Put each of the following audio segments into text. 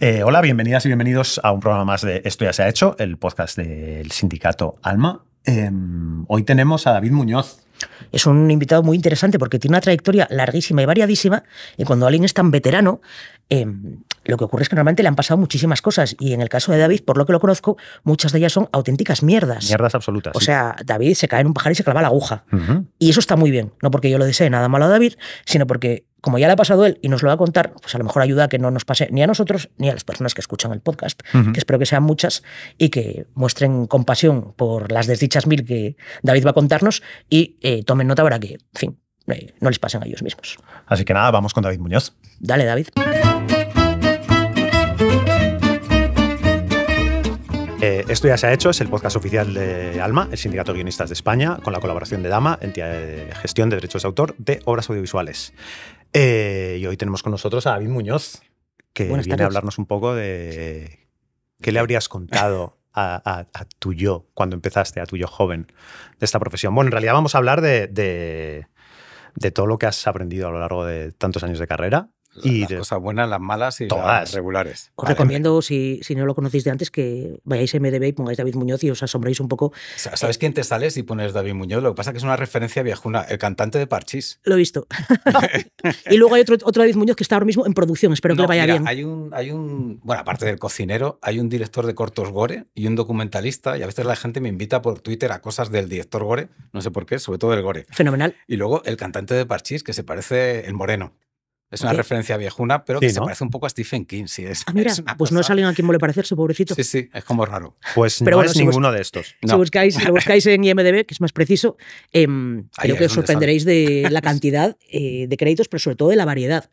Eh, hola, bienvenidas y bienvenidos a un programa más de Esto ya se ha hecho, el podcast del sindicato Alma. Em, hoy tenemos a David Muñoz. Es un invitado muy interesante porque tiene una trayectoria larguísima y variadísima y cuando alguien es tan veterano, em, lo que ocurre es que normalmente le han pasado muchísimas cosas y en el caso de David, por lo que lo conozco, muchas de ellas son auténticas mierdas. Mierdas absolutas. O sea, David se cae en un pajar y se clava la aguja. Y eso está muy bien, no porque yo lo desee nada malo a David, sino porque como ya le ha pasado él y nos lo va a contar, pues a lo mejor ayuda a que no nos pase ni a nosotros ni a las personas que escuchan el podcast, que espero que sean muchas y que muestren compasión por las desdichas mil que David va a contarnos y eh, tomen nota para que, en fin, eh, no les pasen a ellos mismos. Así que nada, vamos con David Muñoz. Dale, David. Eh, esto ya se ha hecho, es el podcast oficial de ALMA, el Sindicato de Guionistas de España, con la colaboración de DAMA, entidad de gestión de derechos de autor de obras audiovisuales. Eh, y hoy tenemos con nosotros a David Muñoz, que viene a hablarnos un poco de qué le habrías contado a, tu yo cuando empezaste, a tu yo joven de esta profesión. Bueno, en realidad vamos a hablar de todo lo que has aprendido a lo largo de tantos años de carrera, y las cosas buenas, las malas y las regulares. Os recomiendo, si, si, no lo conocéis de antes, que vayáis a MDB y pongáis David Muñoz y os asombréis un poco. ¿Sabes eh, quién te sales si pones David Muñoz? Lo que pasa es que es una referencia viejuna, el cantante de Parchís. Lo he visto. y luego hay otro, David Muñoz que está ahora mismo en producción, espero que le vaya bien. Hay un, hay un, bueno, aparte del cocinero, hay un director de cortos gore y un documentalista, y a veces la gente me invita por Twitter a cosas del director gore, no sé por qué, sobre todo del gore. Fenomenal. Y luego el cantante de Parchís, que se parece el moreno. Es una referencia viejuna, pero que se parece un poco a Stephen King. Sí, es, ah, mira, pues no es alguien a quien le parecerse, pobrecito. Sí, sí, es como raro. Pues pero no es ninguno de estos. Si, buscáis, lo buscáis en IMDB, que es más preciso, em, creo que os sorprenderéis de la cantidad eh, de créditos, pero sobre todo de la variedad.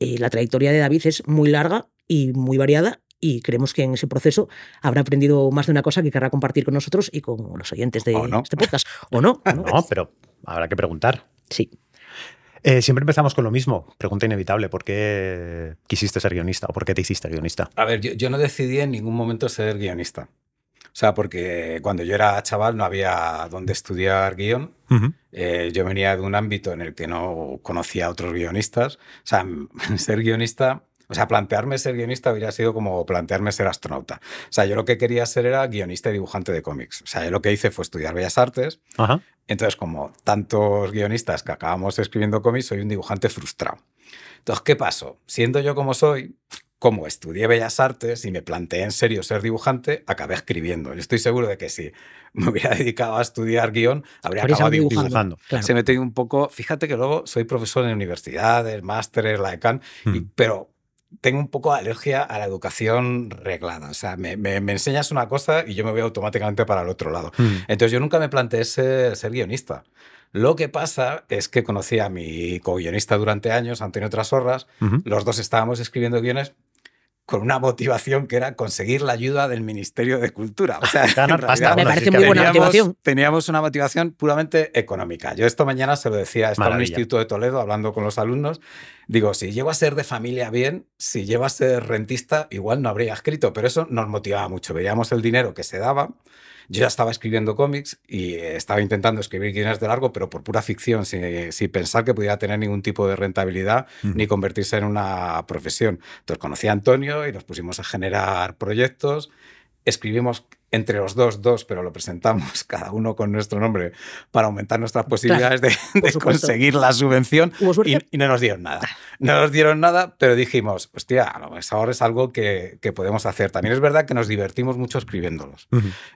Eh, la trayectoria de David es muy larga y muy variada y creemos que en ese proceso habrá aprendido más de una cosa que querrá compartir con nosotros y con los oyentes de este podcast. O no. no, pero habrá que preguntar. Sí. Eh, siempre empezamos con lo mismo. Pregunta inevitable, ¿por qué quisiste ser guionista o por qué te hiciste guionista? A ver, yo, no decidí en ningún momento ser guionista. O sea, porque cuando yo era chaval no había donde estudiar guión. Eh, yo venía de un ámbito en el que no conocía a otros guionistas. O sea, ser guionista o sea, plantearme ser guionista hubiera sido como plantearme ser astronauta. O sea, yo lo que quería ser era guionista y dibujante de cómics. O sea, yo lo que hice fue estudiar Bellas Artes. Entonces, como tantos guionistas que acabamos escribiendo cómics, soy un dibujante frustrado. Entonces, ¿qué pasó? Siendo yo como soy, como estudié Bellas Artes y me planteé en serio ser dibujante, acabé escribiendo. y estoy seguro de que si me hubiera dedicado a estudiar guión, habría acabado dibujando. Se me un poco... Fíjate que luego soy profesor en universidades, másteres, la ECAN, mm. pero tengo un poco de alergia a la educación reglada. O sea, me, enseñas una cosa y yo me voy automáticamente para el otro lado. Hmm. Entonces yo nunca me planteé ser, guionista. Lo que pasa es que conocí a mi co-guionista durante años, Antonio Trasorras. Los dos estábamos escribiendo guiones con una motivación que era conseguir la ayuda del Ministerio de Cultura. O ah, sea, me parece muy buena motivación. Teníamos una motivación puramente económica. Yo esto mañana se lo decía, estaba en el Instituto de Toledo hablando con los alumnos. Digo, si llego a ser de familia bien, si llego a ser rentista, igual no habría escrito, pero eso nos motivaba mucho. Veíamos el dinero que se daba yo ya estaba escribiendo cómics y estaba intentando escribir guiones de largo, pero por pura ficción, sin, pensar que pudiera tener ningún tipo de rentabilidad ni convertirse en una profesión. Entonces conocí a Antonio y nos pusimos a generar proyectos escribimos entre los dos, dos, pero lo presentamos cada uno con nuestro nombre para aumentar nuestras posibilidades de, conseguir la subvención y, no nos dieron nada. No nos dieron nada, pero dijimos, hostia, no, ahora es algo que, podemos hacer. También es verdad que nos divertimos mucho escribiéndolos.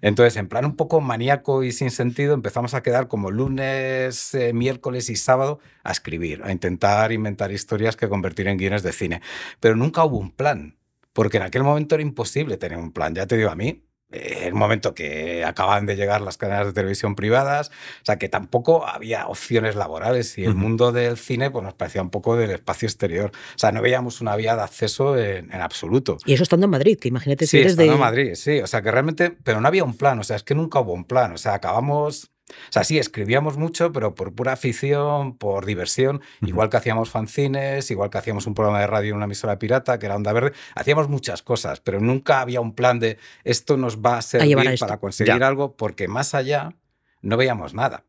Entonces, en plan un poco maníaco y sin sentido, empezamos a quedar como lunes, eh, miércoles y sábado a escribir, a intentar inventar historias que convertir en guiones de cine. Pero nunca hubo un plan porque en aquel momento era imposible tener un plan. Ya te digo, a mí, eh, el momento que acaban de llegar las cadenas de televisión privadas, o sea que tampoco había opciones laborales y el mundo del cine pues nos parecía un poco del espacio exterior, o sea no veíamos una vía de acceso en, absoluto. Y eso estando en Madrid, que imagínate si sí, eres estando de en Madrid, sí, o sea que realmente, pero no había un plan, o sea es que nunca hubo un plan, o sea acabamos o sea, sí, escribíamos mucho, pero por pura afición, por diversión, igual que hacíamos fanzines, igual que hacíamos un programa de radio en una emisora pirata, que era Onda Verde, hacíamos muchas cosas, pero nunca había un plan de esto nos va a servir para conseguir algo, porque más allá no veíamos nada.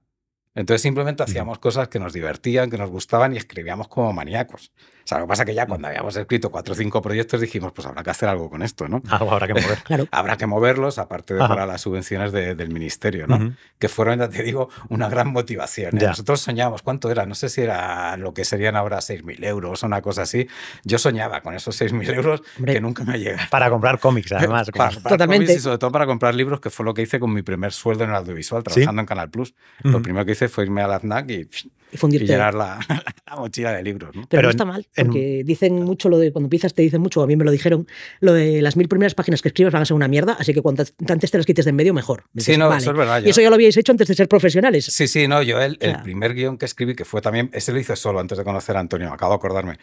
Entonces simplemente hacíamos cosas que nos divertían, que nos gustaban y escribíamos como maníacos. O sea, lo que pasa es que ya cuando habíamos escrito cuatro o cinco proyectos dijimos, pues habrá que hacer algo con esto, ¿no? habrá que moverlos, aparte de para las subvenciones del ministerio, ¿no? Que fueron, ya te digo, una gran motivación. ¿eh? Nosotros soñábamos, ¿cuánto era? No sé si era lo que serían ahora 6.000 euros o una cosa así. Yo soñaba con esos 6.000 euros que nunca me llegaron. Para comprar cómics, además. para, Totalmente. Cómics y sobre todo para comprar libros, que fue lo que hice con mi primer sueldo en el audiovisual, trabajando en Canal Plus. Lo primero que hice fue irme a la FNAC y llenar la, mochila de libros. Pero, Pero, no está mal. Porque dicen mucho lo de cuando empiezas, te dicen mucho, a mí me lo dijeron, lo de las mil primeras páginas que escribes van a ser una mierda, así que cuanto antes te las quites de en medio, mejor. eso Y eso ya lo habíais hecho antes de ser profesionales. Sí, sí, no, yo el, primer guión que escribí, que fue también, ese lo hice solo antes de conocer a Antonio, acabo de acordarme,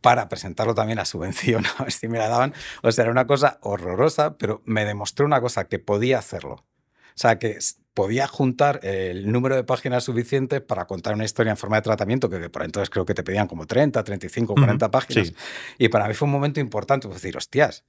para presentarlo también a subvención, a ver si me la daban. O sea, era una cosa horrorosa, pero me demostró una cosa, que podía hacerlo. O sea, que podía juntar el número de páginas suficientes para contar una historia en forma de tratamiento, que, por entonces creo que te pedían como 30, 35, 40 páginas. Y para mí fue un momento importante, pues decir, hostias,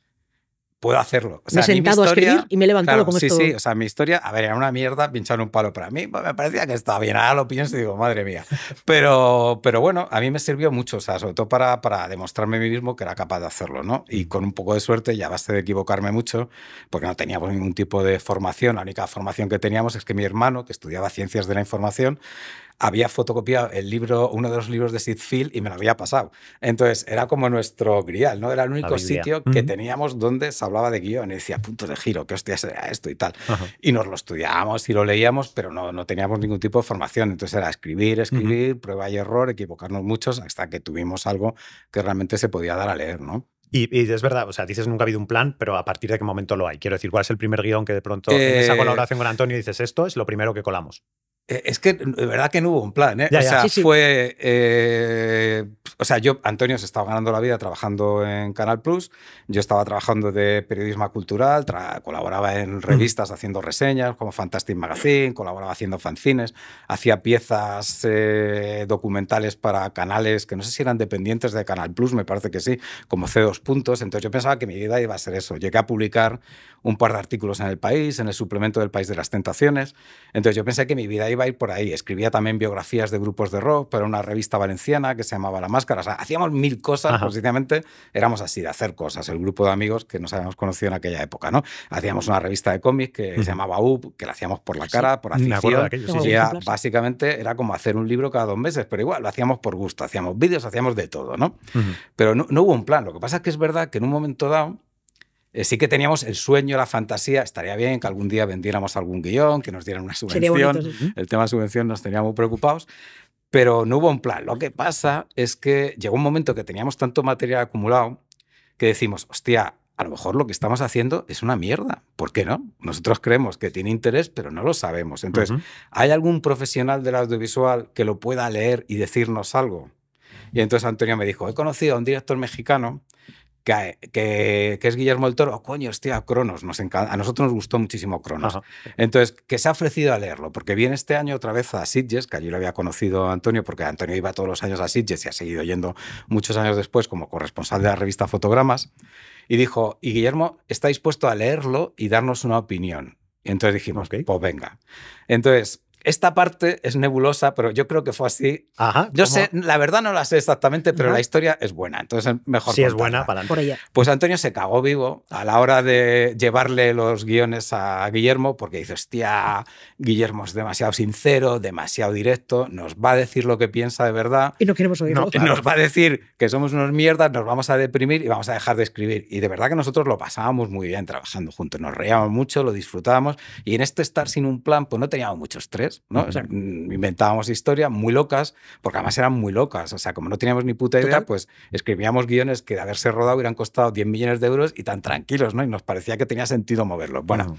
puedo hacerlo. me he sentado a, escribir y me he levantado con sí, esto. Sí, sí, o sea, mi historia, a ver, era una mierda pinchar un palo para mí, me parecía que estaba bien, ahora lo pienso y digo, madre mía. Pero, pero bueno, a mí me sirvió mucho, o sea, sobre todo para, para demostrarme a mí mismo que era capaz de hacerlo, ¿no? Y mm. con un poco de suerte, ya base de equivocarme mucho, porque no teníamos ningún tipo de formación, la única formación que teníamos es que mi hermano, que estudiaba ciencias de la información, había fotocopiado el libro, uno de los libros de Sid Field y me lo había pasado. Entonces era como nuestro grial, ¿no? Era el único sitio que teníamos donde se hablaba de guión y decía punto de giro, qué hostia será esto y tal. Y nos lo estudiábamos y lo leíamos, pero no, teníamos ningún tipo de formación. Entonces era escribir, escribir, prueba y error, equivocarnos muchos hasta que tuvimos algo que realmente se podía dar a leer, ¿no? Y, es verdad, o sea, dices nunca ha habido un plan, pero a partir de qué momento lo hay. Quiero decir, ¿cuál es el primer guión que de pronto en esa eh, colaboración con Antonio dices esto es lo primero que colamos? Eh, es que de verdad que no hubo un plan, ¿eh? o sea, fue. Eh, pues, o sea, yo, Antonio, se estaba ganando la vida trabajando en Canal Plus. Yo estaba trabajando de periodismo cultural, colaboraba en revistas haciendo reseñas como Fantastic Magazine, colaboraba haciendo fanzines, hacía piezas eh, documentales para canales que no sé si eran dependientes de Canal Plus, me parece que sí, como C2 Puntos. Entonces yo pensaba que mi vida iba a ser eso. Llegué a publicar un par de artículos en el país, en el suplemento del País de las Tentaciones. Entonces yo pensé que mi vida iba a ir por ahí. Escribía también biografías de grupos de rock para una revista valenciana que se llamaba La Máscara. O sea, hacíamos mil cosas, precisamente pues, éramos así, de hacer cosas. El grupo de amigos que nos habíamos conocido en aquella época, ¿no? Hacíamos una revista de cómics que se llamaba UP, que la hacíamos por la cara, por afición. Aquello, básicamente era como hacer un libro cada dos meses, pero igual lo hacíamos por gusto, hacíamos vídeos, hacíamos de todo, ¿no? Pero no hubo un plan. Lo que pasa es que es verdad que en un momento dado eh, sí que teníamos el sueño, la fantasía, estaría bien que algún día vendiéramos algún guión, que nos dieran una subvención. El tema de subvención nos tenía muy preocupados, pero no hubo un plan. Lo que pasa es que llegó un momento que teníamos tanto material acumulado que decimos, hostia, a lo mejor lo que estamos haciendo es una mierda. ¿Por qué no? Nosotros creemos que tiene interés, pero no lo sabemos. Entonces, ¿hay algún profesional del audiovisual que lo pueda leer y decirnos algo? Y entonces Antonio me dijo, he conocido a un director mexicano que, es Guillermo el Toro, coño, hostia, este Cronos, nos a nosotros nos gustó muchísimo Cronos. Entonces, que se ha ofrecido a leerlo, porque viene este año otra vez a Sitges, que allí lo había conocido Antonio, porque Antonio iba todos los años a Sitges y ha seguido yendo muchos años después como corresponsal de la revista Fotogramas, y dijo, y Guillermo está dispuesto a leerlo y darnos una opinión. Y entonces dijimos, pues venga. Entonces, esta parte es nebulosa, pero yo creo que fue así. Ajá. Yo sé, la verdad no la sé exactamente, pero la historia es buena, entonces mejor. es buena, Por ella. Pues Antonio se cagó vivo a la hora de llevarle los guiones a Guillermo, porque dice, hostia, Guillermo es demasiado sincero, demasiado directo, nos va a decir lo que piensa de verdad. Y no queremos oírlo. No, Nos va a decir que somos unos mierdas, nos vamos a deprimir y vamos a dejar de escribir. Y de verdad que nosotros lo pasábamos muy bien trabajando juntos, nos reíamos mucho, lo disfrutábamos y en este estar sin un plan, pues no teníamos mucho estrés pues, ¿no? Mm, inventábamos historias muy locas, porque además eran muy locas. O sea, como no teníamos ni puta idea, pues escribíamos guiones que de haberse rodado hubieran costado 10 millones de euros y tan tranquilos, ¿no? Y nos parecía que tenía sentido moverlos, Bueno,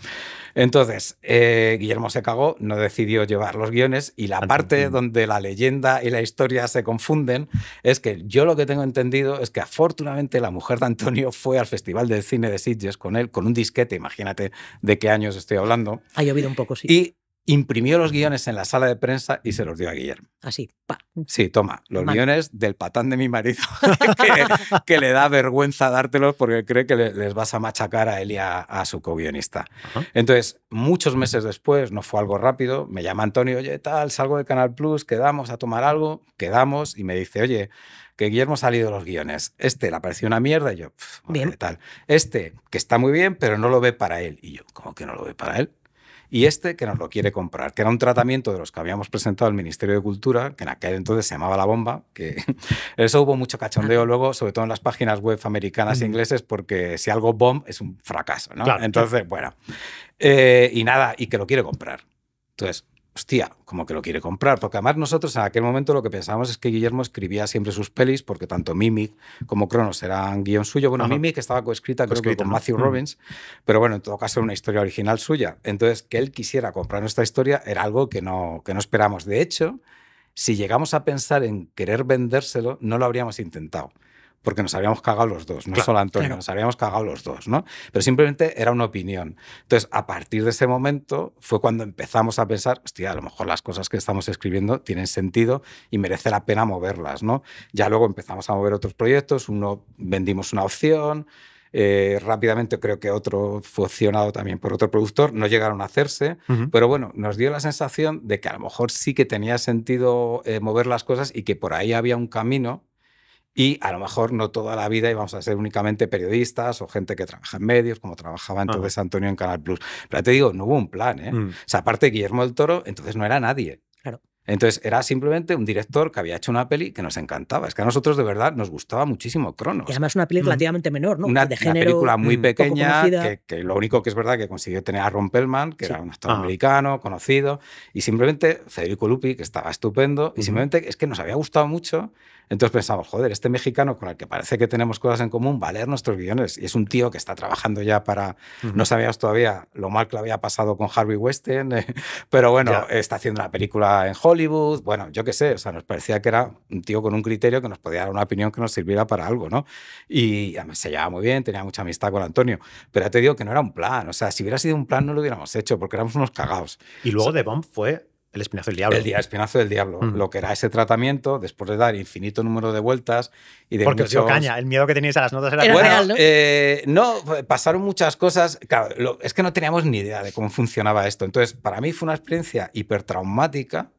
entonces, eh, Guillermo se cagó, no decidió llevar los guiones y la parte donde la leyenda y la historia se confunden es que yo lo que tengo entendido es que afortunadamente la mujer de Antonio fue al Festival del Cine de Sitges con él, con un disquete, imagínate de qué años estoy hablando. Ha llovido un poco, sí. Y imprimió los guiones en la sala de prensa y se los dio a Guillermo. Así, pa. Sí, toma, los guiones del patán de mi marido, que, le da vergüenza dártelos porque cree que les vas a machacar a él y a, su co-guionista. Entonces, muchos meses después, no fue algo rápido, me llama Antonio, oye, tal, salgo de Canal Plus, quedamos a tomar algo, quedamos, y me dice, oye, que Guillermo ha salido los guiones. Este le pareció una mierda y yo, bien. tal. Este, que está muy bien, pero no lo ve para él. Y yo, ¿cómo que no lo ve para él? y este que nos lo quiere comprar, que era un tratamiento de los que habíamos presentado al Ministerio de Cultura, que en aquel entonces se llamaba La Bomba, que eso hubo mucho cachondeo luego, sobre todo en las páginas web americanas e ingleses, porque si algo bomb es un fracaso, ¿no? entonces, bueno, eh, y nada, y que lo quiere comprar. Entonces, hostia, como que lo quiere comprar, porque además nosotros en aquel momento lo que pensábamos es que Guillermo escribía siempre sus pelis, porque tanto Mimic como Cronos eran guión suyo. Bueno, Mimic estaba coescrita, creo con Matthew mm. Robbins, pero bueno, en todo caso era una historia original suya. Entonces, que él quisiera comprar nuestra historia era algo que no, que no esperamos. De hecho, si llegamos a pensar en querer vendérselo, no lo habríamos intentado porque nos habíamos cagado los dos, no solo Antonio, nos habíamos cagado los dos, ¿no? Pero simplemente era una opinión. Entonces, a partir de ese momento fue cuando empezamos a pensar, hostia, a lo mejor las cosas que estamos escribiendo tienen sentido y merece la pena moverlas, ¿no? Ya luego empezamos a mover otros proyectos, uno vendimos una opción, eh, rápidamente creo que otro fue opcionado también por otro productor, no llegaron a hacerse, pero bueno, nos dio la sensación de que a lo mejor sí que tenía sentido eh, mover las cosas y que por ahí había un camino y a lo mejor no toda la vida íbamos a ser únicamente periodistas o gente que trabaja en medios, como trabajaba entonces Antonio en Canal Plus. Pero te digo, no hubo un plan. ¿eh? Mm. O sea, aparte de Guillermo del Toro, entonces no era nadie. Claro. Entonces era simplemente un director que había hecho una peli que nos encantaba. Es que a nosotros de verdad nos gustaba muchísimo Cronos. Y además una peli mm. relativamente menor, ¿no? Una, de género, una película muy mm, pequeña, que, lo único que es verdad que consiguió tener a Ron Pellman, que era un actor ah. americano, conocido, y simplemente Federico Lupi, que estaba estupendo, y simplemente es que nos había gustado mucho entonces pensamos, joder, este mexicano con el que parece que tenemos cosas en común va a leer nuestros guiones. Y es un tío que está trabajando ya para... No sabíamos todavía lo mal que le había pasado con Harvey Weston, eh, pero bueno, está haciendo una película en Hollywood. Bueno, yo qué sé, o sea, nos parecía que era un tío con un criterio que nos podía dar una opinión que nos sirviera para algo, ¿no? Y se llevaba muy bien, tenía mucha amistad con Antonio. Pero ya te digo que no era un plan, o sea, si hubiera sido un plan no lo hubiéramos hecho porque éramos unos cagados. Y luego de Bomb fue el espinazo del diablo. El espinazo del diablo. Mm. Lo que era ese tratamiento, después de dar infinito número de vueltas y de Porque caña, el miedo que teníais a las notas era, real, ¿no? Eh, ¿no? pasaron muchas cosas. Claro, es que no teníamos ni idea de cómo funcionaba esto. Entonces, para mí fue una experiencia hipertraumática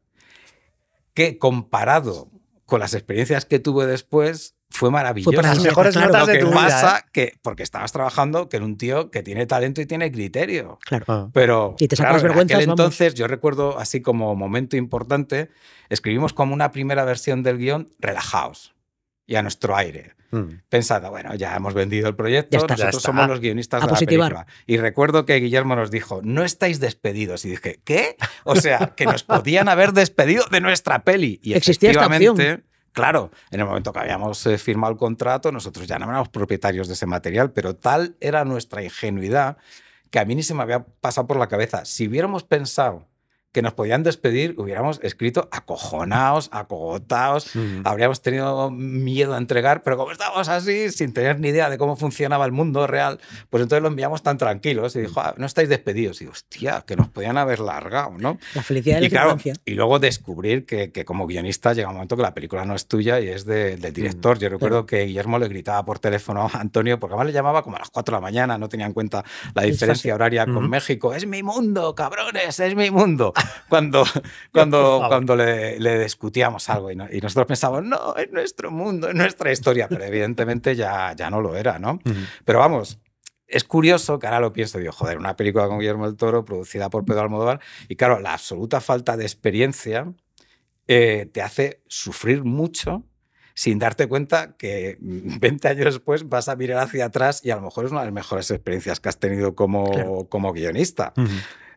que comparado con las experiencias que tuve después, fue maravilloso. Fue para las mejores notas de tu pasa ¿eh? que porque estabas trabajando que era un tío que tiene talento y tiene criterio. Claro. Ah. Pero te en entonces yo recuerdo así como momento importante, escribimos como una primera versión del guión relajaos y a nuestro aire. Mm. bueno, ya hemos vendido el proyecto, nosotros somos los guionistas de la película. Y recuerdo que Guillermo nos dijo, no estáis despedidos. Y dije, ¿qué? O sea, que nos podían haber despedido de nuestra peli. Y Existía esta Claro, en el momento que habíamos eh, firmado el contrato, nosotros ya no éramos propietarios de ese material, pero tal era nuestra ingenuidad que a mí ni se me había pasado por la cabeza. Si hubiéramos pensado que nos podían despedir, hubiéramos escrito acojonaos, acogotaos, habríamos tenido miedo a entregar, pero como estábamos así, sin tener ni idea de cómo funcionaba el mundo real, pues entonces lo enviamos tan tranquilos y dijo, ah, no estáis despedidos. Y hostia, que nos podían haber largado, ¿no? La felicidad y, de la claro, Y luego descubrir que, que, como guionista llega un momento que la película no es tuya y es de, del mm, director. Yo recuerdo que Guillermo le gritaba por teléfono a Antonio, porque además le llamaba como a las 4 de la mañana, no tenía en cuenta la diferencia horaria con México. Es mi mundo, cabrones, es mi mundo. cuando, cuando, cuando le, discutíamos algo y, nosotros pensábamos, no, es nuestro mundo, es nuestra historia, pero evidentemente ya, ya no lo era, ¿no? Pero vamos, es curioso que ahora lo pienso, digo, joder, una película con Guillermo del Toro producida por Pedro Almodóvar y claro, la absoluta falta de experiencia eh, te hace sufrir mucho sin darte cuenta que 20 años después vas a mirar hacia atrás y a lo mejor es una de las mejores experiencias que has tenido como, como guionista.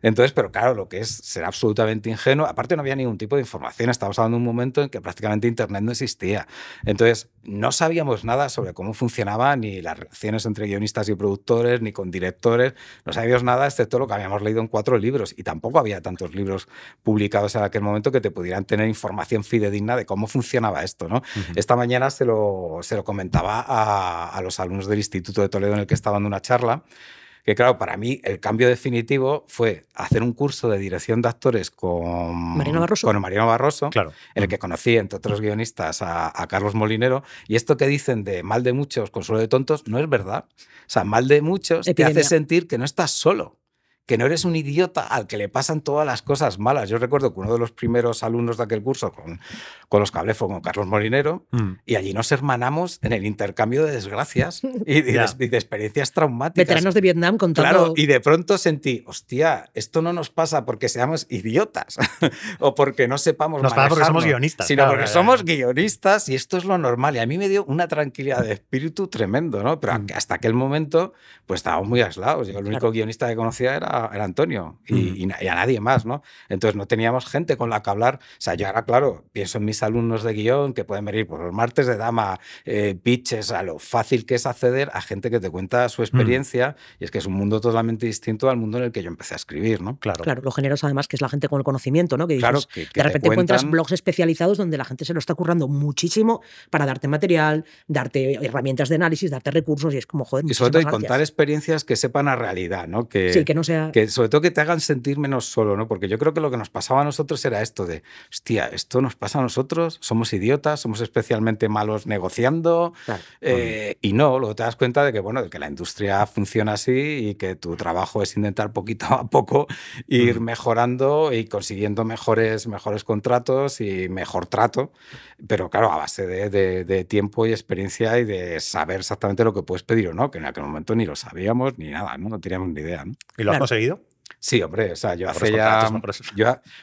Entonces, pero claro, lo que es ser absolutamente ingenuo, aparte no había ningún tipo de información, estábamos hablando de un momento en que prácticamente Internet no existía. Entonces, no sabíamos nada sobre cómo funcionaba ni las relaciones entre guionistas y productores, ni con directores, no sabíamos nada excepto lo que habíamos leído en cuatro libros y tampoco había tantos libros publicados en aquel momento que te pudieran tener información fidedigna de cómo funcionaba esto. ¿no? Esta mañana se lo, comentaba a, a los alumnos del Instituto de Toledo en el que estaba dando una charla que claro, para mí el cambio definitivo fue hacer un curso de dirección de actores con Mariano Barroso, con Barroso en el mm. que conocí, entre otros mm. guionistas, a, Carlos Molinero. Y esto que dicen de mal de muchos, consuelo de tontos, no es verdad. O sea, mal de muchos te hace sentir que no estás solo que no eres un idiota al que le pasan todas las cosas malas. Yo recuerdo que uno de los primeros alumnos de aquel curso con, con los cables fue con Carlos Molinero mm. y allí nos hermanamos en el intercambio de desgracias y de, experiencias traumáticas. Veteranos de Vietnam contando. Claro, y de pronto sentí, hostia, esto no nos pasa porque seamos idiotas o porque no sepamos Nos pasa porque somos guionistas. Sino porque somos guionistas y esto es lo normal. Y a mí me dio una tranquilidad de espíritu tremendo, ¿no? Pero mm. hasta aquel momento, pues estábamos muy aislados. Yo el único guionista que conocía era era, Antonio y, a nadie más, ¿no? Entonces no teníamos gente con la que hablar. O sea, yo ahora, claro, pienso en mis alumnos de guión que pueden venir por los martes de dama, eh, pitches, a lo fácil que es acceder a gente que te cuenta su mm. experiencia y es que es un mundo totalmente distinto al mundo en el que yo empecé a escribir, ¿no? Claro. Claro, lo generoso además que es la gente con el conocimiento, ¿no? Que, dices, de repente encuentras blogs especializados donde la gente se lo está currando muchísimo para darte material, darte herramientas de análisis, darte recursos y es como, joder, Y sobre todo contar experiencias que sepan a realidad, ¿no? Que, sí, que no sea que sobre todo que te hagan sentir menos solo, ¿no? Porque yo creo que lo que nos pasaba a nosotros era esto de, hostia, esto nos pasa a nosotros, somos idiotas, somos especialmente malos negociando. Eh, y no, luego te das cuenta de que, bueno, de que la industria funciona así y que tu trabajo es intentar poquito a poco ir mejorando y consiguiendo mejores, mejores contratos y mejor trato, pero claro, a base de, tiempo y experiencia y de saber exactamente lo que puedes pedir o no, que en aquel momento ni lo sabíamos ni nada, no, no teníamos ni idea. Y lo seguido? Sí, hombre, o sea, yo hace ya...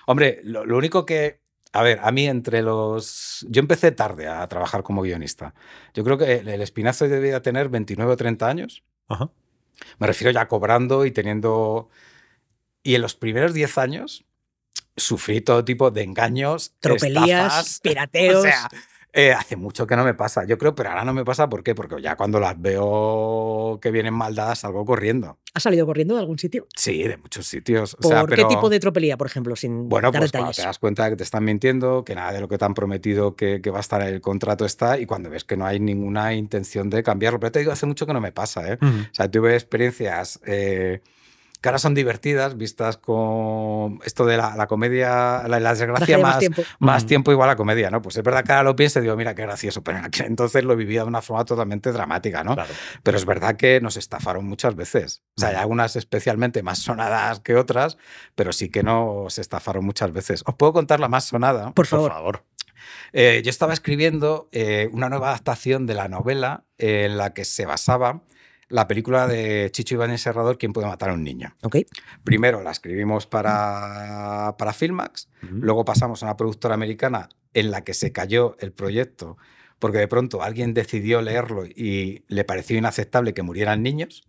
hombre, lo, único que... A ver, a mí entre los... Yo empecé tarde a trabajar como guionista. Yo creo que el, Espinazo debía tener 29 o 30 años. Ajá. Me refiero ya cobrando y teniendo... Y en los primeros 10 años sufrí todo tipo de engaños, tropelías, estafas, pirateos. Eh, hace mucho que no me pasa, yo creo, pero ahora no me pasa. ¿Por qué? Porque ya cuando las veo que vienen mal dadas salgo corriendo. ¿Has salido corriendo de algún sitio? Sí, de muchos sitios. ¿Por qué tipo de tropelía, por ejemplo? Sin bueno, dar pues te das cuenta que te están mintiendo, que nada de lo que te han prometido que, va a estar en el contrato está, y cuando ves que no hay ninguna intención de cambiarlo. Pero te digo, hace mucho que no me pasa. ¿eh? O sea, tuve experiencias. Eh, que son divertidas, vistas con esto de la, comedia, la, desgracia más, más, mm. tiempo. igual a comedia, ¿no? Pues es verdad que ahora lo pienso y digo, mira, qué gracioso, pero en aquel entonces lo vivía de una forma totalmente dramática, ¿no? Pero es verdad que nos estafaron muchas veces. O sea, hay mm. algunas especialmente más sonadas que otras, pero sí que nos estafaron muchas veces. Os puedo contar la más sonada. Por favor. Eh, yo estaba escribiendo eh, una nueva adaptación de la novela eh, en la que se basaba la película de Chicho Iván Serrador, ¿Quién puede matar a un niño? Primero la escribimos para, para Filmax, luego pasamos a una productora americana en la que se cayó el proyecto porque de pronto alguien decidió leerlo y le pareció inaceptable que murieran niños.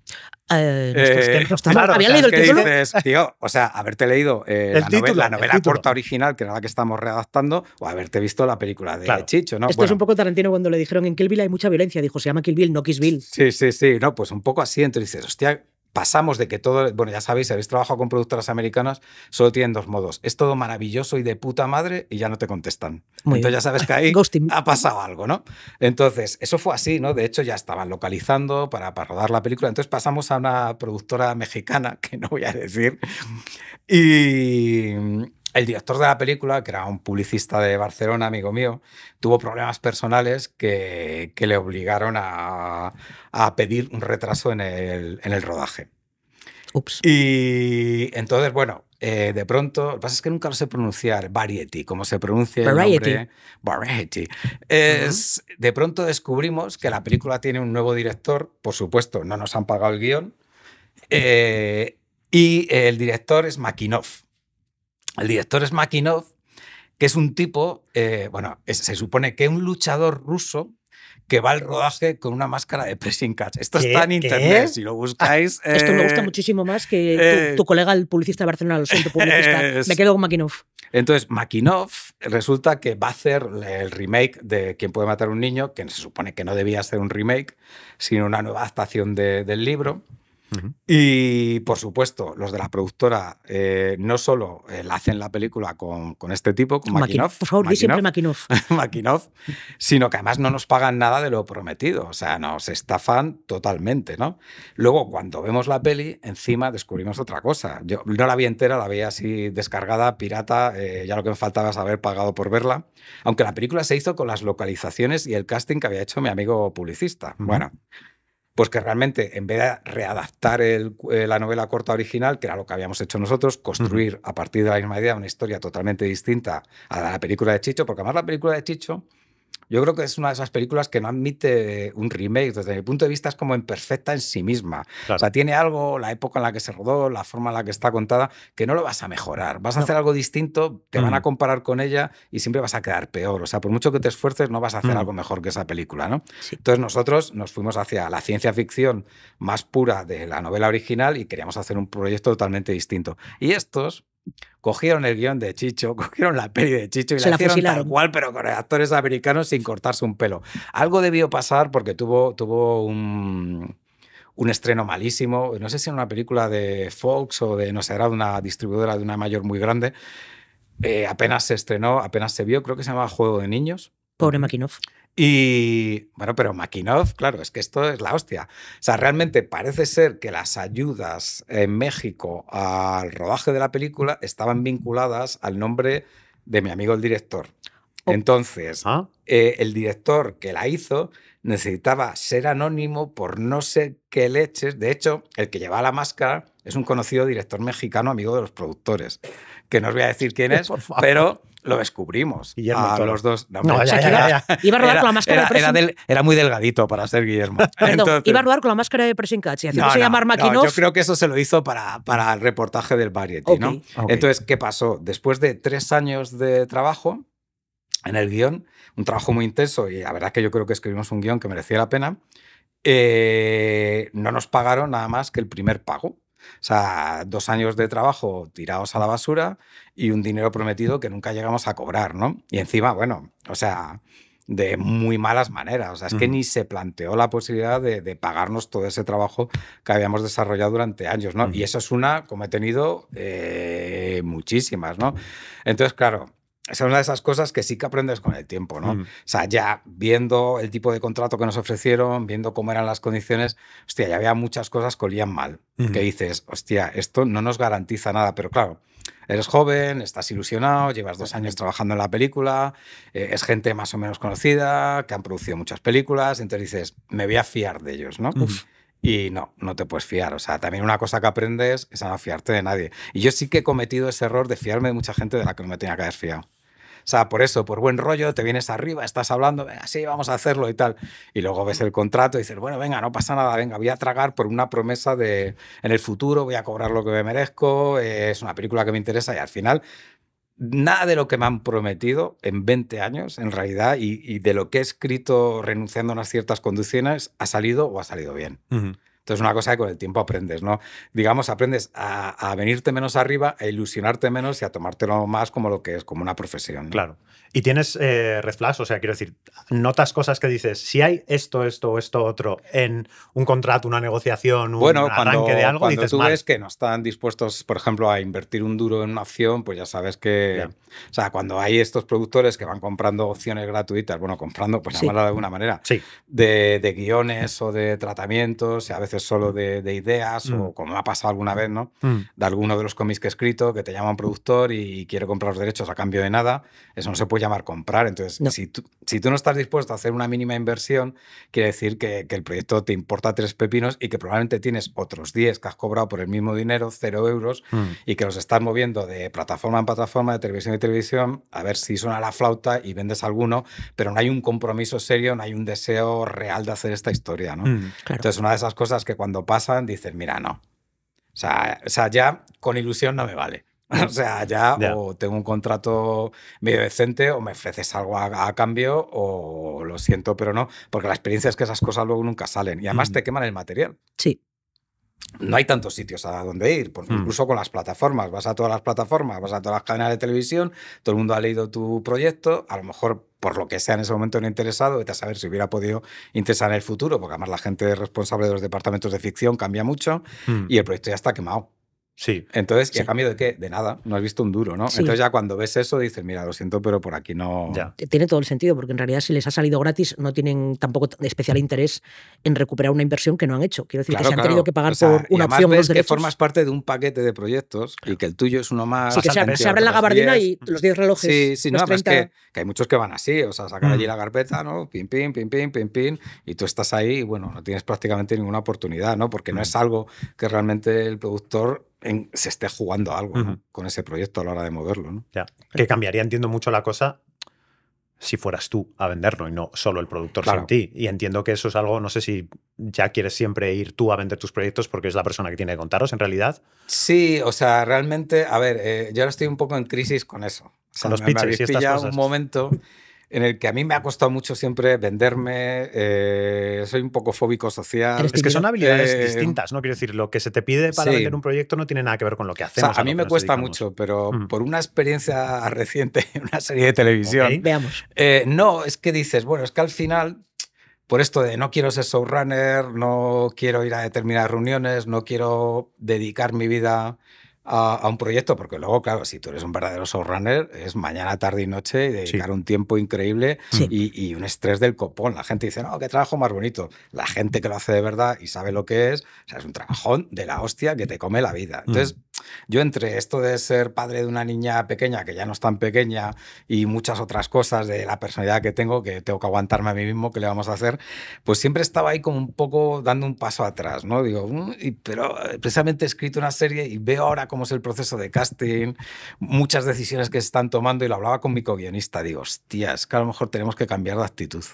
¿Habían leído el título? o sea, haberte leído eh, la, novela, corta original, que era la que estamos readaptando o haberte visto la película de Chicho, ¿no? Esto es un poco Tarantino cuando le dijeron en Kill Bill hay mucha violencia, dijo, se llama Kill Bill, no Kiss Bill. Sí, sí, sí, no, pues un poco así, entonces dices, hostia, pasamos de que todo, bueno, ya sabéis, habéis trabajado con productoras americanas, solo tienen dos modos. Es todo maravilloso y de puta madre y ya no te contestan. Entonces ya sabes que ahí ha pasado algo, ¿no? Entonces, eso fue así, ¿no? De hecho, ya estaban localizando para rodar la película. Entonces pasamos a una productora mexicana, que no voy a decir, y, el director de la película, que era un publicista de Barcelona, amigo mío, tuvo problemas personales que, le obligaron a, pedir un retraso en el, rodaje. Ups. Y entonces, bueno, eh, de pronto, lo que pasa es que nunca lo sé pronunciar, Variety, como se pronuncia el nombre. Variety. Es, De pronto descubrimos que la película tiene un nuevo director, por supuesto, no nos han pagado el guión, eh, y el director es Makinov el director es Makinov, que es un tipo, eh, bueno, se supone que un luchador ruso que va al rodaje con una máscara de pressing catch. Esto está en internet, si lo buscáis. Ah, esto me gusta eh, muchísimo más que eh, tu, colega, el publicista de Barcelona, lo siento, publicista. me quedo con Makinov. Entonces, Makinov resulta que va a hacer el remake de Quien puede matar a un niño, que se supone que no debía ser un remake, sino una nueva adaptación del libro. Y por supuesto, los de la productora eh, no solo eh, hacen la película con, este tipo, con Makinov. siempre Makinov. sino que además no nos pagan nada de lo prometido. O sea, nos estafan totalmente, ¿no? Luego, cuando vemos la peli, encima descubrimos otra cosa. Yo no la vi entera, la vi así descargada, pirata, eh, ya lo que me faltaba es haber pagado por verla. Aunque la película se hizo con las localizaciones y el casting que había hecho mi amigo publicista. Bueno. Pues que realmente, en vez de readaptar eh, la novela corta original, que era lo que habíamos hecho nosotros, construir a partir de la misma idea una historia totalmente distinta a la película de Chicho, porque además la película de Chicho yo creo que es una de esas películas que no admite un remake. Desde mi punto de vista es como imperfecta en sí misma. O sea, tiene algo, la época en la que se rodó, la forma en la que está contada, que no lo vas a mejorar. Vas a hacer algo distinto, te van a mm. comparar con ella y siempre vas a quedar peor. O sea, por mucho que te esfuerces, no vas a hacer mm. algo mejor que esa película, ¿no? Entonces nosotros nos fuimos hacia la ciencia ficción más pura de la novela original y queríamos hacer un proyecto totalmente distinto. Y estos, cogieron el guión de Chicho, cogieron la peli de Chicho y la, hicieron tal cual, pero con actores americanos sin cortarse un pelo. Algo debió pasar porque tuvo, tuvo un, estreno malísimo, no sé si era una película de Fox o de, no sé, era de una distribuidora de una mayor muy grande. Eh, apenas se estrenó, apenas se vio, creo que se llamaba Juego de Niños. Pobre Makinov. Y bueno, pero Makinov, claro, es que esto es la hostia. O sea, realmente parece ser que las ayudas en México al rodaje de la película estaban vinculadas al nombre de mi amigo el director. Entonces, eh, el director que la hizo necesitaba ser anónimo por no sé qué leches. De hecho, el que lleva la máscara es un conocido director mexicano, amigo de los productores, que no os voy a decir quién es, pero lo descubrimos. Guillermo. A los dos. No, ya, ya, ya, iba a rodar con la máscara de era, era, muy delgadito para ser Guillermo. iba a rodar con la máscara de Pressing y llamar yo creo que eso se lo hizo para, para el reportaje del Variety. ¿no? Entonces, ¿qué pasó? Después de tres años de trabajo en el guión, un trabajo muy intenso, y la verdad que yo creo que escribimos un guión que merecía la pena, eh, no nos pagaron nada más que el primer pago. O sea, dos años de trabajo tirados a la basura y un dinero prometido que nunca llegamos a cobrar, ¿no? Y encima, bueno, o sea, de muy malas maneras. O sea, es que mm. ni se planteó la posibilidad de, pagarnos todo ese trabajo que habíamos desarrollado durante años, ¿no? Y mm. eso es una, como he tenido, eh, muchísimas, ¿no? Entonces, claro, es una de esas cosas que sí que aprendes con el tiempo, ¿no? Mm. O sea, ya viendo el tipo de contrato que nos ofrecieron, viendo cómo eran las condiciones, hostia, ya había muchas cosas que mal. Que dices, hostia, esto no nos garantiza nada, pero claro, eres joven, estás ilusionado, llevas dos años trabajando en la película, eh, es gente más o menos conocida, que han producido muchas películas, entonces dices, me voy a fiar de ellos, ¿no? Y no, no te puedes fiar. O sea, también una cosa que aprendes es a no fiarte de nadie. Y yo sí que he cometido ese error de fiarme de mucha gente de la que no me tenía que haber fiado. O sea, por eso, por buen rollo, te vienes arriba, estás hablando, venga, sí, vamos a hacerlo y tal. Y luego ves el contrato y dices, bueno, venga, no pasa nada, venga, voy a tragar por una promesa de en el futuro, voy a cobrar lo que me merezco, eh, es una película que me interesa y al final nada de lo que me han prometido en 20 años, en realidad, y, de lo que he escrito renunciando a unas ciertas conducciones ha salido o ha salido bien. Entonces, es una cosa que con el tiempo aprendes, ¿no? Digamos, aprendes a, venirte menos arriba, a ilusionarte menos y a tomártelo más como lo que es, como una profesión. Claro. Y tienes eh, o sea, quiero decir, notas cosas que dices, si hay esto, esto, o esto, otro en un contrato, una negociación, un arranque de algo, cuando tú ves que no están dispuestos, por ejemplo, a invertir un duro en una opción, pues ya sabes que, o sea, cuando hay estos productores que van comprando opciones gratuitas, bueno, comprando, pues sí. de alguna manera, de guiones o de tratamientos, y a veces solo mm. de, ideas mm. o como me ha pasado alguna vez, ¿no? Mm. De alguno de los cómics que he escrito que te llama un productor y quiere comprar los derechos a cambio de nada, eso no se puede llamar comprar. Entonces, si, tú, no estás dispuesto a hacer una mínima inversión, quiere decir que, el proyecto te importa tres pepinos y que probablemente tienes otros 10 que has cobrado por el mismo dinero, cero euros, y que los estás moviendo de plataforma en plataforma, de televisión en televisión, a ver si suena la flauta y vendes alguno, pero no hay un compromiso serio, no hay un deseo real de hacer esta historia, ¿no? Entonces, una de esas cosas que cuando pasan dices, mira, no. O sea, ya con ilusión no me vale. O sea, ya, o tengo un contrato medio decente o me ofreces algo a, cambio o lo siento, pero no, porque la experiencia es que esas cosas luego nunca salen y además te queman el material. Sí no hay tantos sitios a donde ir, hmm. incluso con las plataformas, vas a todas las plataformas, vas a todas las cadenas de televisión, todo el mundo ha leído tu proyecto, a lo mejor por lo que sea en ese momento no interesado, vete a saber si hubiera podido interesar en el futuro, porque además la gente responsable de los departamentos de ficción cambia mucho hmm. y el proyecto ya está quemado. Sí. Entonces, ¿y a cambio de qué? De nada, no has visto un duro, ¿no? Entonces ya cuando ves eso dices, mira, lo siento, pero por aquí no... Ya. Tiene todo el sentido, porque en realidad si les ha salido gratis no tienen tampoco especial interés en recuperar una inversión que no han hecho. Quiero decir que se han tenido que pagar por una y opción. Ves que formas parte de un paquete de proyectos y que el tuyo es uno más... Sí, que se, abren la gabardina y los 10 relojes. Sí, sí, no, es que, hay muchos que van así, o sea, sacan allí mm. la carpeta, ¿no? Pim pim, pim, pim, pim, pim. y tú estás ahí y bueno, no tienes prácticamente ninguna oportunidad, ¿no? Porque no mm. es algo que realmente el productor se esté jugando algo con ese proyecto a la hora de moverlo. Ya. Que cambiaría, entiendo mucho la cosa si fueras tú a venderlo y no solo el productor sin ti. Y entiendo que eso es algo, no sé si ya quieres siempre ir tú a vender tus proyectos porque es la persona que tiene que contaros en realidad. Sí, o sea, realmente, a ver, eh, yo ahora estoy un poco en crisis con eso. con los pitches y estas un momento en el que a mí me ha costado mucho siempre venderme, eh, soy un poco fóbico social. Es que son habilidades eh, distintas, ¿no? Quiero decir, lo que se te pide para hacer vender un proyecto no tiene nada que ver con lo que hacemos. a mí me cuesta mucho, pero mm. por una experiencia reciente en una serie de televisión. Veamos. Eh, no, es que dices, bueno, es que al final, por esto de no quiero ser showrunner, no quiero ir a determinadas reuniones, no quiero dedicar mi vida a, un proyecto, porque luego, claro, si tú eres un verdadero showrunner, es mañana, tarde y noche y eh, dedicar un tiempo increíble y, un estrés del copón. La gente dice, no, qué trabajo más bonito. La gente que lo hace de verdad y sabe lo que es, o sea, es un trabajón de la hostia que te come la vida. Mm. Entonces, yo entre esto de ser padre de una niña pequeña, que ya no es tan pequeña, y muchas otras cosas de la personalidad que tengo, que tengo que aguantarme a mí mismo, que le vamos a hacer, pues siempre estaba ahí como un poco dando un paso atrás, ¿no? Digo, mm, pero eh, precisamente he escrito una serie y veo ahora cómo es el proceso de casting, muchas decisiones que se están tomando y lo hablaba con mi co-guionista, digo, hostias, que a lo mejor tenemos que cambiar de actitud.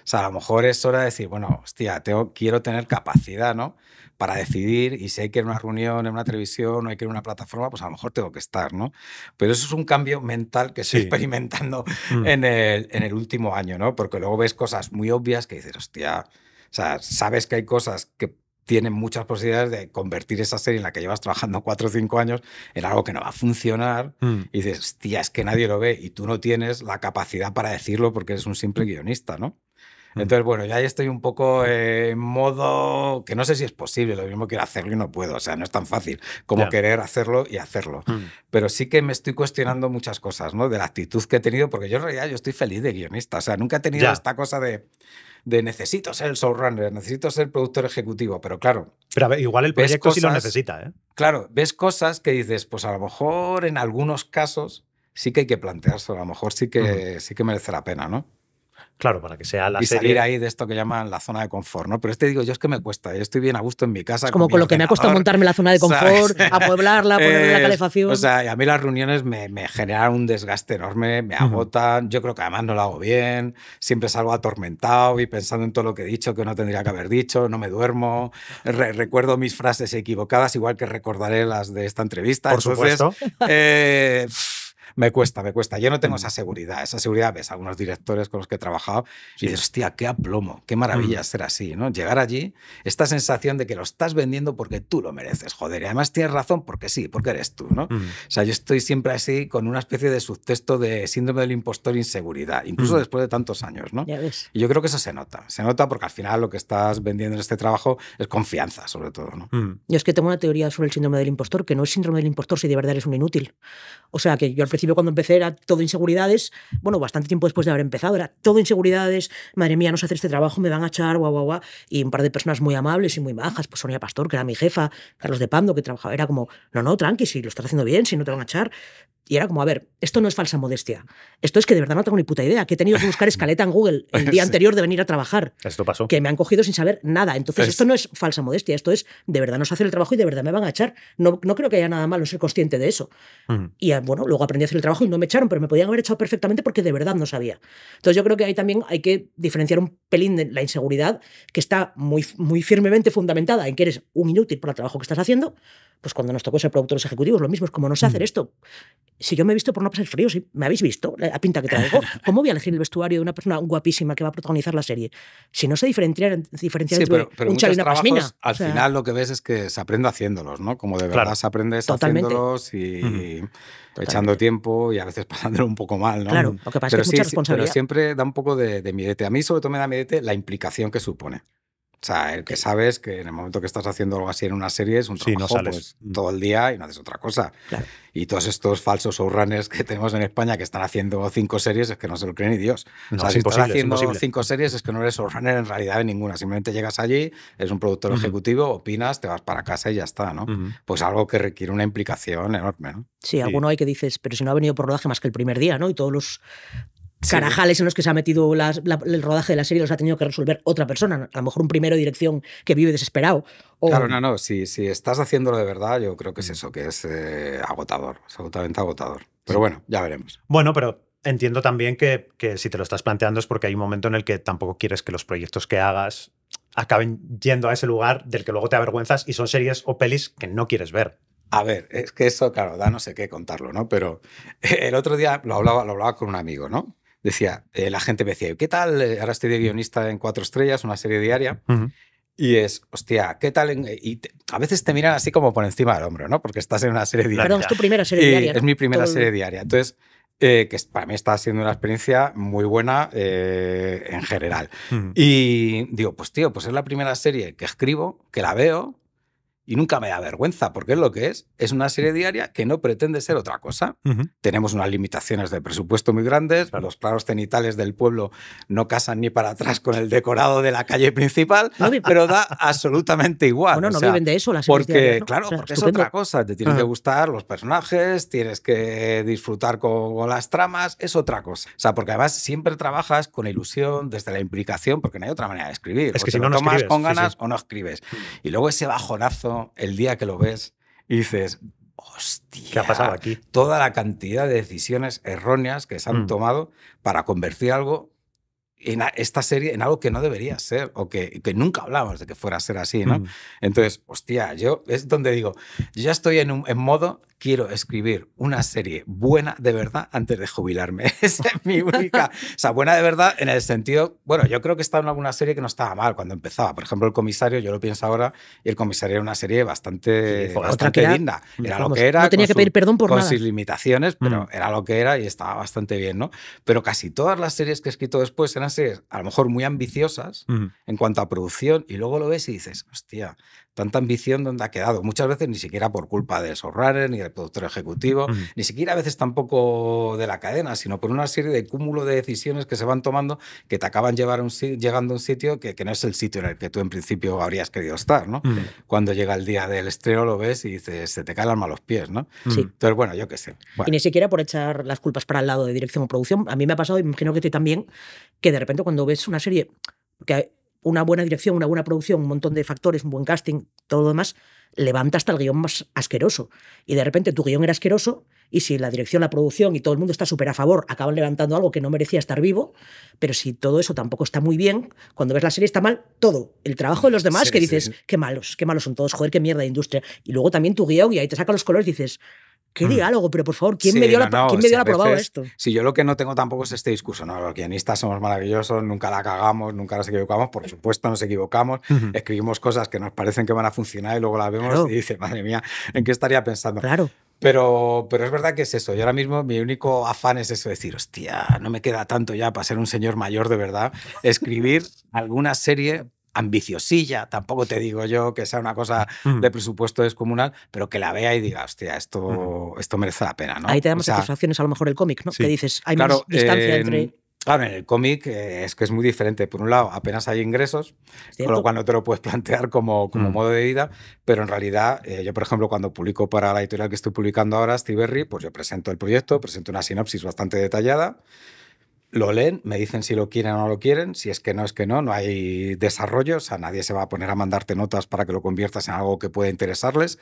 O sea, a lo mejor es hora de decir, bueno, hostia, quiero tener capacidad, ¿no? Para decidir y si hay que ir a una reunión, en una televisión o hay que ir a una plataforma, pues a lo mejor tengo que estar, ¿no? Pero eso es un cambio mental que estoy experimentando mm. en, el, en el último año, ¿no? Porque luego ves cosas muy obvias que dices, hostia, o sea, sabes que hay cosas que tienen muchas posibilidades de convertir esa serie en la que llevas trabajando cuatro o cinco años en algo que no va a funcionar. Mm. Y dices, hostia, es que nadie lo ve y tú no tienes la capacidad para decirlo porque eres un simple guionista, ¿no? Entonces, bueno, ya estoy un poco eh, en modo que no sé si es posible, lo mismo quiero hacerlo y no puedo, o sea, no es tan fácil como querer hacerlo y hacerlo. Mm. Pero sí que me estoy cuestionando muchas cosas, ¿no? De la actitud que he tenido, porque yo en realidad yo estoy feliz de guionista, o sea, nunca he tenido esta cosa de de necesito ser el showrunner, necesito ser productor ejecutivo, pero claro. Pero igual el proyecto sí lo necesita, ¿eh? Claro, ves cosas que dices, pues a lo mejor en algunos casos sí que hay que plantearse, a lo mejor sí que, sí que merece la pena, ¿no? Claro, para que sea la y salir ahí de esto que llaman la zona de confort, ¿no? Pero este digo, yo es que me cuesta, yo ¿eh? estoy bien a gusto en mi casa. Es como con, lo que me ha costado montarme la zona de confort, a apueblarla, ponerle la calefacción. O sea, y a mí las reuniones me, generan un desgaste enorme, me agotan, yo creo que además no lo hago bien, siempre salgo atormentado y pensando en todo lo que he dicho que no tendría que haber dicho, no me duermo, recuerdo mis frases equivocadas, igual que recordaré las de esta entrevista. Por Entonces, supuesto. Eh, me cuesta, me cuesta. Yo no tengo mm. esa seguridad. Esa seguridad, ves, algunos directores con los que he trabajado y dices, hostia, qué aplomo, qué maravilla mm. ser así, ¿no? Llegar allí, esta sensación de que lo estás vendiendo porque tú lo mereces, joder. Y además tienes razón porque sí, porque eres tú, ¿no? Mm. O sea, yo estoy siempre así con una especie de subtexto de síndrome del impostor inseguridad, incluso después de tantos años, ¿no? Ya ves. Y yo creo que eso se nota. Se nota porque al final lo que estás vendiendo en este trabajo es confianza, sobre todo, ¿no? Yo es que tengo una teoría sobre el síndrome del impostor, que no es síndrome del impostor si de verdad eres un inútil. O sea, que yo al principio cuando empecé era todo inseguridades, bueno, bastante tiempo después de haber empezado, era todo inseguridades, madre mía, no sé hacer este trabajo, me van a echar, guau, guau, guau, y un par de personas muy amables y muy majas, pues Sonia Pastor, que era mi jefa, Carlos de Pando, que trabajaba, era como, no, no, tranqui, si lo estás haciendo bien, si no te van a echar, y era como, a ver, esto no es falsa modestia. Esto es que de verdad no tengo ni puta idea. Que he tenido que buscar escaleta en Google el día anterior de venir a trabajar. Esto pasó. Que me han cogido sin saber nada. Entonces, esto no es falsa modestia. Esto es, de verdad no sé hacer el trabajo y de verdad me van a echar. No, no creo que haya nada malo en ser consciente de eso. Mm. Y ah, bueno, luego aprendí a hacer el trabajo y no me echaron, pero me podían haber echado perfectamente porque de verdad no sabía. Entonces, yo creo que ahí también hay que diferenciar un pelín de la inseguridad que está muy, muy firmemente fundamentada en que eres un inútil por el trabajo que estás haciendo pues cuando nos tocó ser productores ejecutivos, lo mismo es como no sé hacer mm. esto. Si yo me he visto por no pasar frío, si me habéis visto, la pinta que traigo, ¿cómo voy a elegir el vestuario de una persona guapísima que va a protagonizar la serie? Si no sé diferenciar, diferenciar un y una pasmina. Al final lo que ves es que se aprende haciéndolos, ¿no? Como de verdad se aprende haciéndolos y, echando tiempo y a veces pasándolo un poco mal, ¿no? Claro, lo que pasa pero es mucha responsabilidad. Pero siempre da un poco de, de miedete. A mí sobre todo me da miedete la implicación que supone. O sea, el que sabes que en el momento que estás haciendo algo así en una serie es un trabajo no pues, mm. todo el día y no haces otra cosa. Y todos estos falsos showrunners que tenemos en España que están haciendo cinco series es que no se lo creen ni Dios. o sea, si estás haciendo cinco series es que no eres showrunner en realidad de ninguna. Simplemente llegas allí, eres un productor ejecutivo, opinas, te vas para casa y ya está, ¿no? Pues algo que requiere una implicación enorme, Sí, sí, alguno hay que dices, pero si no ha venido por rodaje más que el primer día, ¿no? Y todos los, carajales en los que se ha metido el rodaje de la serie los ha tenido que resolver otra persona, a lo mejor un primero de dirección que vive desesperado. Claro, no, no, si, si estás haciéndolo de verdad, yo creo que es mm. eso, que es eh, agotador, absolutamente agotador. Pero bueno, ya veremos. Bueno, pero entiendo también que, que si te lo estás planteando es porque hay un momento en el que tampoco quieres que los proyectos que hagas acaben yendo a ese lugar del que luego te avergüenzas y son series o pelis que no quieres ver. A ver, es que eso, claro, da no sé qué contarlo, ¿no? Pero el otro día lo hablaba, lo hablaba con un amigo, ¿no? decía, eh, la gente me decía, ¿qué tal? Eh, ahora estoy de guionista en Cuatro Estrellas, una serie diaria. Y es, hostia, ¿qué tal? Eh?". y a veces te miran así como por encima del hombro, ¿no? Porque estás en una serie diaria. Perdón, es tu primera serie diaria. Es mi primera serie diaria. Entonces, que para mí está siendo una experiencia muy buena en general. Y digo, pues tío, pues es la primera serie que escribo, que la veo, y nunca me da vergüenza, porque es lo que es. Es una serie diaria que no pretende ser otra cosa. Tenemos unas limitaciones de presupuesto muy grandes, los planos cenitales del pueblo no casan ni para atrás con el decorado de la calle principal, pero da absolutamente igual. Bueno, no viven de eso las series Porque, diarias, claro, porque es otra cosa. Te tienen que gustar los personajes, tienes que disfrutar con, las tramas, es otra cosa. O sea, porque además siempre trabajas con ilusión, desde la implicación, porque no hay otra manera de escribir. Es que o si no, tomas escribes, con ganas o no escribes. Y luego ese bajonazo el día que lo ves, dices, hostia, ¿qué ha pasado aquí? Toda la cantidad de decisiones erróneas que se han mm. tomado para convertir algo en esta serie en algo que no debería ser o que, que nunca hablábamos de que fuera a ser así, ¿no? Mm. Entonces, hostia, yo es donde digo, yo ya estoy en, un, en modo quiero escribir una serie buena de verdad antes de jubilarme. Esa es mi única. O sea, buena de verdad en el sentido. Bueno, yo creo que estaba en alguna serie que no estaba mal cuando empezaba. Por ejemplo, El Comisario, yo lo pienso ahora, y El Comisario era una serie bastante, linda. Mm, era lo que era. No tenía que pedir perdón por con sus limitaciones, pero mm. era lo que era y estaba bastante bien, ¿no? Pero casi todas las series que he escrito después eran series a lo mejor muy ambiciosas mm. en cuanto a producción, y luego lo ves y dices, hostia, tanta ambición donde ha quedado. Muchas veces ni siquiera por culpa de showrunner, ni del productor ejecutivo, ni siquiera a veces tampoco de la cadena, sino por una serie de cúmulo de decisiones que se van tomando que te acaban llevar llegando a un sitio que, que, no es el sitio en el que tú en principio habrías querido estar, ¿no? Cuando llega el día del estreno lo ves y dices, se te caen las malos pies, ¿no? Entonces, bueno, yo qué sé. Y ni siquiera por echar las culpas para el lado de dirección o producción. A mí me ha pasado, y imagino que a ti también, que de repente cuando ves una serie que una buena dirección, una buena producción, un montón de factores, un buen casting, todo lo demás, levanta hasta el guión más asqueroso. Y de repente tu guión era asqueroso y si la dirección, la producción y todo el mundo está súper a favor, acaban levantando algo que no merecía estar vivo, pero si todo eso tampoco está muy bien, cuando ves la serie está mal, todo. El trabajo de los demás que dices, qué malos, qué malos son todos, joder, qué mierda de industria. Y luego también tu guión y ahí te saca los colores y dices, Qué diálogo, mm. pero por favor, ¿quién me dio la, esto? Si yo lo que no tengo tampoco es este discurso, no, los guionistas somos maravillosos, nunca la cagamos, nunca nos equivocamos, por supuesto nos equivocamos, escribimos cosas que nos parecen que van a funcionar y luego las vemos y dices, madre mía, ¿en qué estaría pensando? Claro. Pero, pero es verdad que es eso. Y ahora mismo mi único afán es eso, decir, hostia, no me queda tanto ya para ser un señor mayor de verdad, escribir alguna serie ambiciosilla, tampoco te digo yo que sea una cosa mm. de presupuesto descomunal, pero que la vea y mm. diga, hostia, esto, mm. esto merece la pena. ¿no? Ahí te damos satisfacciones a lo mejor el cómic, ¿no? Que dices, hay más distancia entre... Em, claro, en el cómic eh, es que es muy diferente. Por un lado, apenas hay ingresos, con lo cual no te lo puedes plantear como, como modo de vida, pero en realidad, eh, yo, por ejemplo, cuando publico para la editorial que estoy publicando ahora, Steve Berry, pues yo presento el proyecto, presento una sinopsis bastante detallada, lo leen, me dicen si lo quieren o no lo quieren, si es que no, es que no, no hay desarrollo, o sea, nadie se va a poner a mandarte notas para que lo conviertas en algo que pueda interesarles,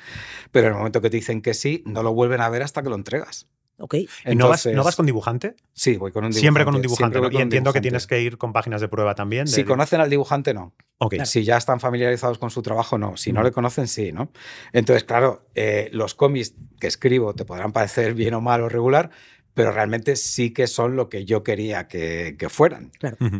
pero en el momento que te dicen que sí, no lo vuelven a ver hasta que lo entregas. Ok. no vas, con dibujante? Sí, voy con un dibujante. Siempre con un dibujante. y entiendo que tienes que ir con páginas de prueba también. Si conocen al dibujante, no. Okay. Si ya están familiarizados con su trabajo, no. Si no le conocen, sí, ¿no? Entonces, claro, eh, los cómics que escribo te podrán parecer bien o mal o regular, pero realmente sí que son lo que yo quería que, fueran.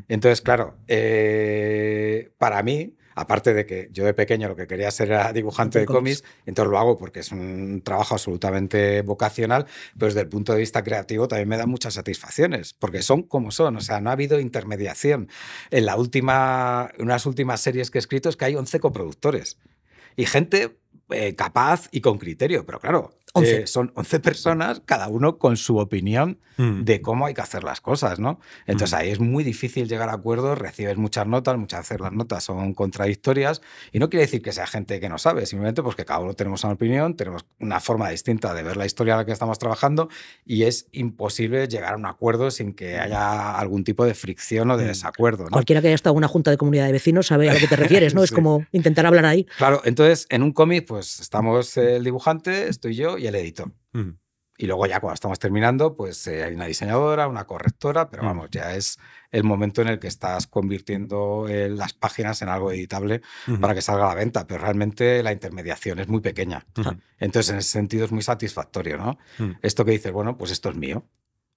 Entonces, claro, eh, para mí, aparte de que yo de pequeño lo que quería ser era dibujante de cómics, entonces lo hago porque es un trabajo absolutamente vocacional, pero desde el punto de vista creativo también me da muchas satisfacciones, porque son como son, o sea, no ha habido intermediación. En, la última, unas últimas series que he escrito es que hay 11 coproductores y gente eh, capaz y con criterio, pero claro, eh, son 11 personas, cada uno con su opinión mm. de cómo hay que hacer las cosas, ¿no? Entonces mm. ahí es muy difícil llegar a acuerdos, recibes muchas notas, muchas veces las notas son contradictorias y no quiere decir que sea gente que no sabe, simplemente porque pues, cada uno tenemos una opinión, tenemos una forma distinta de ver la historia a la que estamos trabajando y es imposible llegar a un acuerdo sin que mm. haya algún tipo de fricción o de desacuerdo. Cualquiera que haya estado en una junta de comunidad de vecinos sabe a lo que te refieres, ¿no? Es como intentar hablar ahí. Claro, entonces en un cómic pues estamos el dibujante, estoy yo y el editor. Mm. Y luego ya cuando estamos terminando, pues eh, hay una diseñadora, una correctora, pero mm. vamos, ya es el momento en el que estás convirtiendo eh, las páginas en algo editable para que salga a la venta, pero realmente la intermediación es muy pequeña. Entonces, en ese sentido es muy satisfactorio, ¿no? Mm. Esto que dices, bueno, pues esto es mío.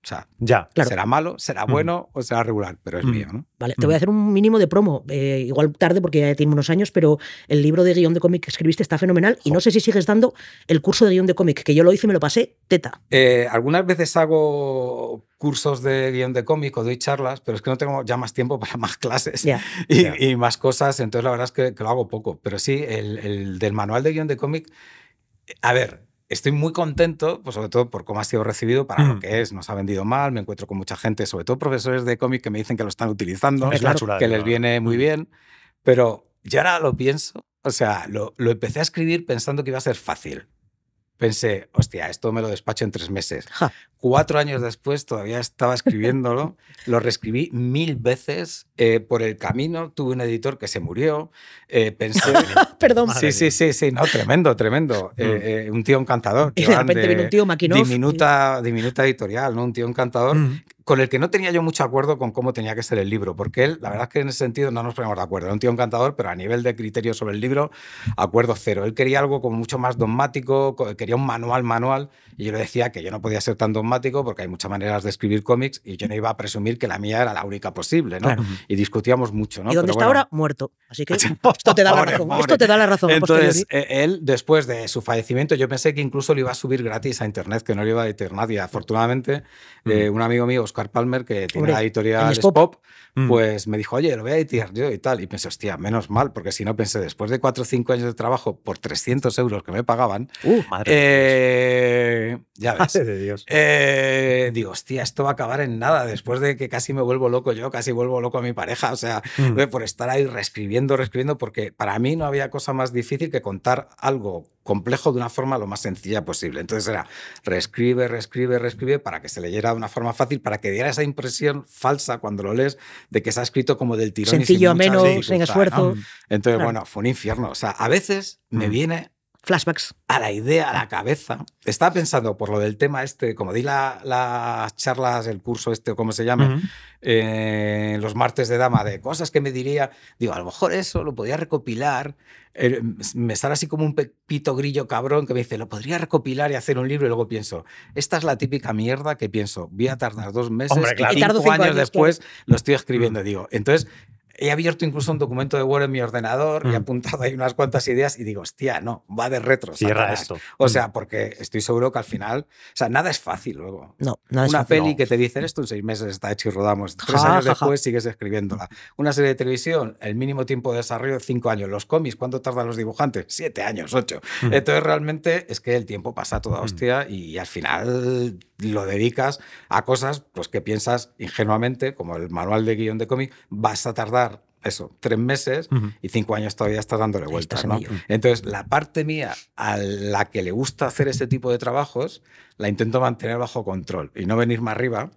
O sea, ya. será malo, será mm. bueno o será regular, pero es mm. mío, ¿no? Vale, te mm. voy a hacer un mínimo de promo, eh, igual tarde porque ya tiene unos años, pero el libro de guión de cómic que escribiste está fenomenal y no sé si sigues dando el curso de guión de cómic, que yo lo hice y me lo pasé teta. Eh, algunas veces hago cursos de guión de cómic o doy charlas, pero es que no tengo ya más tiempo para más clases Y, más cosas, entonces la verdad es que, lo hago poco, pero sí, el, el del manual de guión de cómic, a ver, estoy muy contento, pues sobre todo por cómo ha sido recibido, para lo mm. que es, nos ha vendido mal, me encuentro con mucha gente, sobre todo profesores de cómic que me dicen que lo están utilizando, que les viene muy mm. bien, pero yo ahora lo pienso, o sea, lo, lo, empecé a escribir pensando que iba a ser fácil pensé, hostia, esto me lo despacho en tres meses. Cuatro años después todavía estaba escribiéndolo, lo reescribí mil veces eh, por el camino, tuve un editor que se murió, eh, pensé... Perdón. Sí, sí, sí, sí, no, tremendo, tremendo. Mm. Eh, un tío encantador. Y de repente un tío maquinoso. Diminuta, editorial, ¿no? Un tío encantador mm con el que no tenía yo mucho acuerdo con cómo tenía que ser el libro, porque él, la verdad es que en ese sentido no nos ponemos de acuerdo. Era un tío encantador, pero a nivel de criterio sobre el libro, acuerdo cero. Él quería algo como mucho más dogmático, quería un manual, manual, y yo le decía que yo no podía ser tan dogmático porque hay muchas maneras de escribir cómics y yo no iba a presumir que la mía era la única posible, ¿no? Y discutíamos mucho, ¿no? Y donde está ahora, muerto. Así que esto te da la razón. esto te da la razón. Entonces, eh, él, después de su fallecimiento, yo pensé que incluso lo iba a subir gratis a Internet, que no lo iba a Internet, nadie afortunadamente, eh, mm. un amigo mío, Oscar Palmer, que tiene la editorial Spop, mm. pues me dijo, oye, lo voy a editar yo y tal. Y pensé, hostia, menos mal, porque si no pensé, después de cuatro o cinco años de trabajo por 300 euros que me pagaban, uh, eh, ya ves. Dios. Eh, digo, hostia, esto va a acabar en nada, después de que casi me vuelvo loco yo, casi vuelvo loco a mi pareja, o sea, mm. eh, por estar ahí reescribiendo, reescribiendo, porque para mí no había cosa más difícil que contar algo complejo de una forma lo más sencilla posible. Entonces era reescribe, reescribe, reescribe para que se leyera de una forma fácil, para que diera esa impresión falsa cuando lo lees de que se ha escrito como del tirón. Sencillo, y sin menos, sin esfuerzo. Entonces, bueno, fue un infierno. O sea, a veces me mm. viene flashbacks. A la idea, a la cabeza. Estaba pensando por lo del tema este, como di la, las charlas, el curso este, o como se llame, eh, los martes de dama, de cosas que me diría, digo, a lo mejor eso lo podía recopilar, eh, me sale así como un pepito grillo cabrón que me dice, lo podría recopilar y hacer un libro, y luego pienso, esta es la típica mierda que pienso, voy a tardar dos meses, y años, después lo estoy escribiendo, mm. digo, entonces he abierto incluso un documento de Word en mi ordenador y he mm. apuntado ahí unas cuantas ideas y digo, hostia, no, va de retro. Cierra esto. O mm. sea, porque estoy seguro que al final, o sea, nada es fácil luego. No, Una es fácil, peli que te dicen esto en seis meses está hecho y rodamos. Tres años después sigues escribiéndola. Una serie de televisión, el mínimo tiempo de desarrollo cinco años. Los cómics, ¿cuánto tardan los dibujantes? Siete años, ocho. Mm. Entonces realmente es que el tiempo pasa toda hostia y al final lo dedicas a cosas pues que piensas ingenuamente, como el manual de guión de cómic, vas a tardar eso, tres meses y cinco años todavía está dándole vueltas. Entonces, la parte mía a la que le gusta hacer ese tipo de trabajos, la intento mantener bajo control y no venir más arriba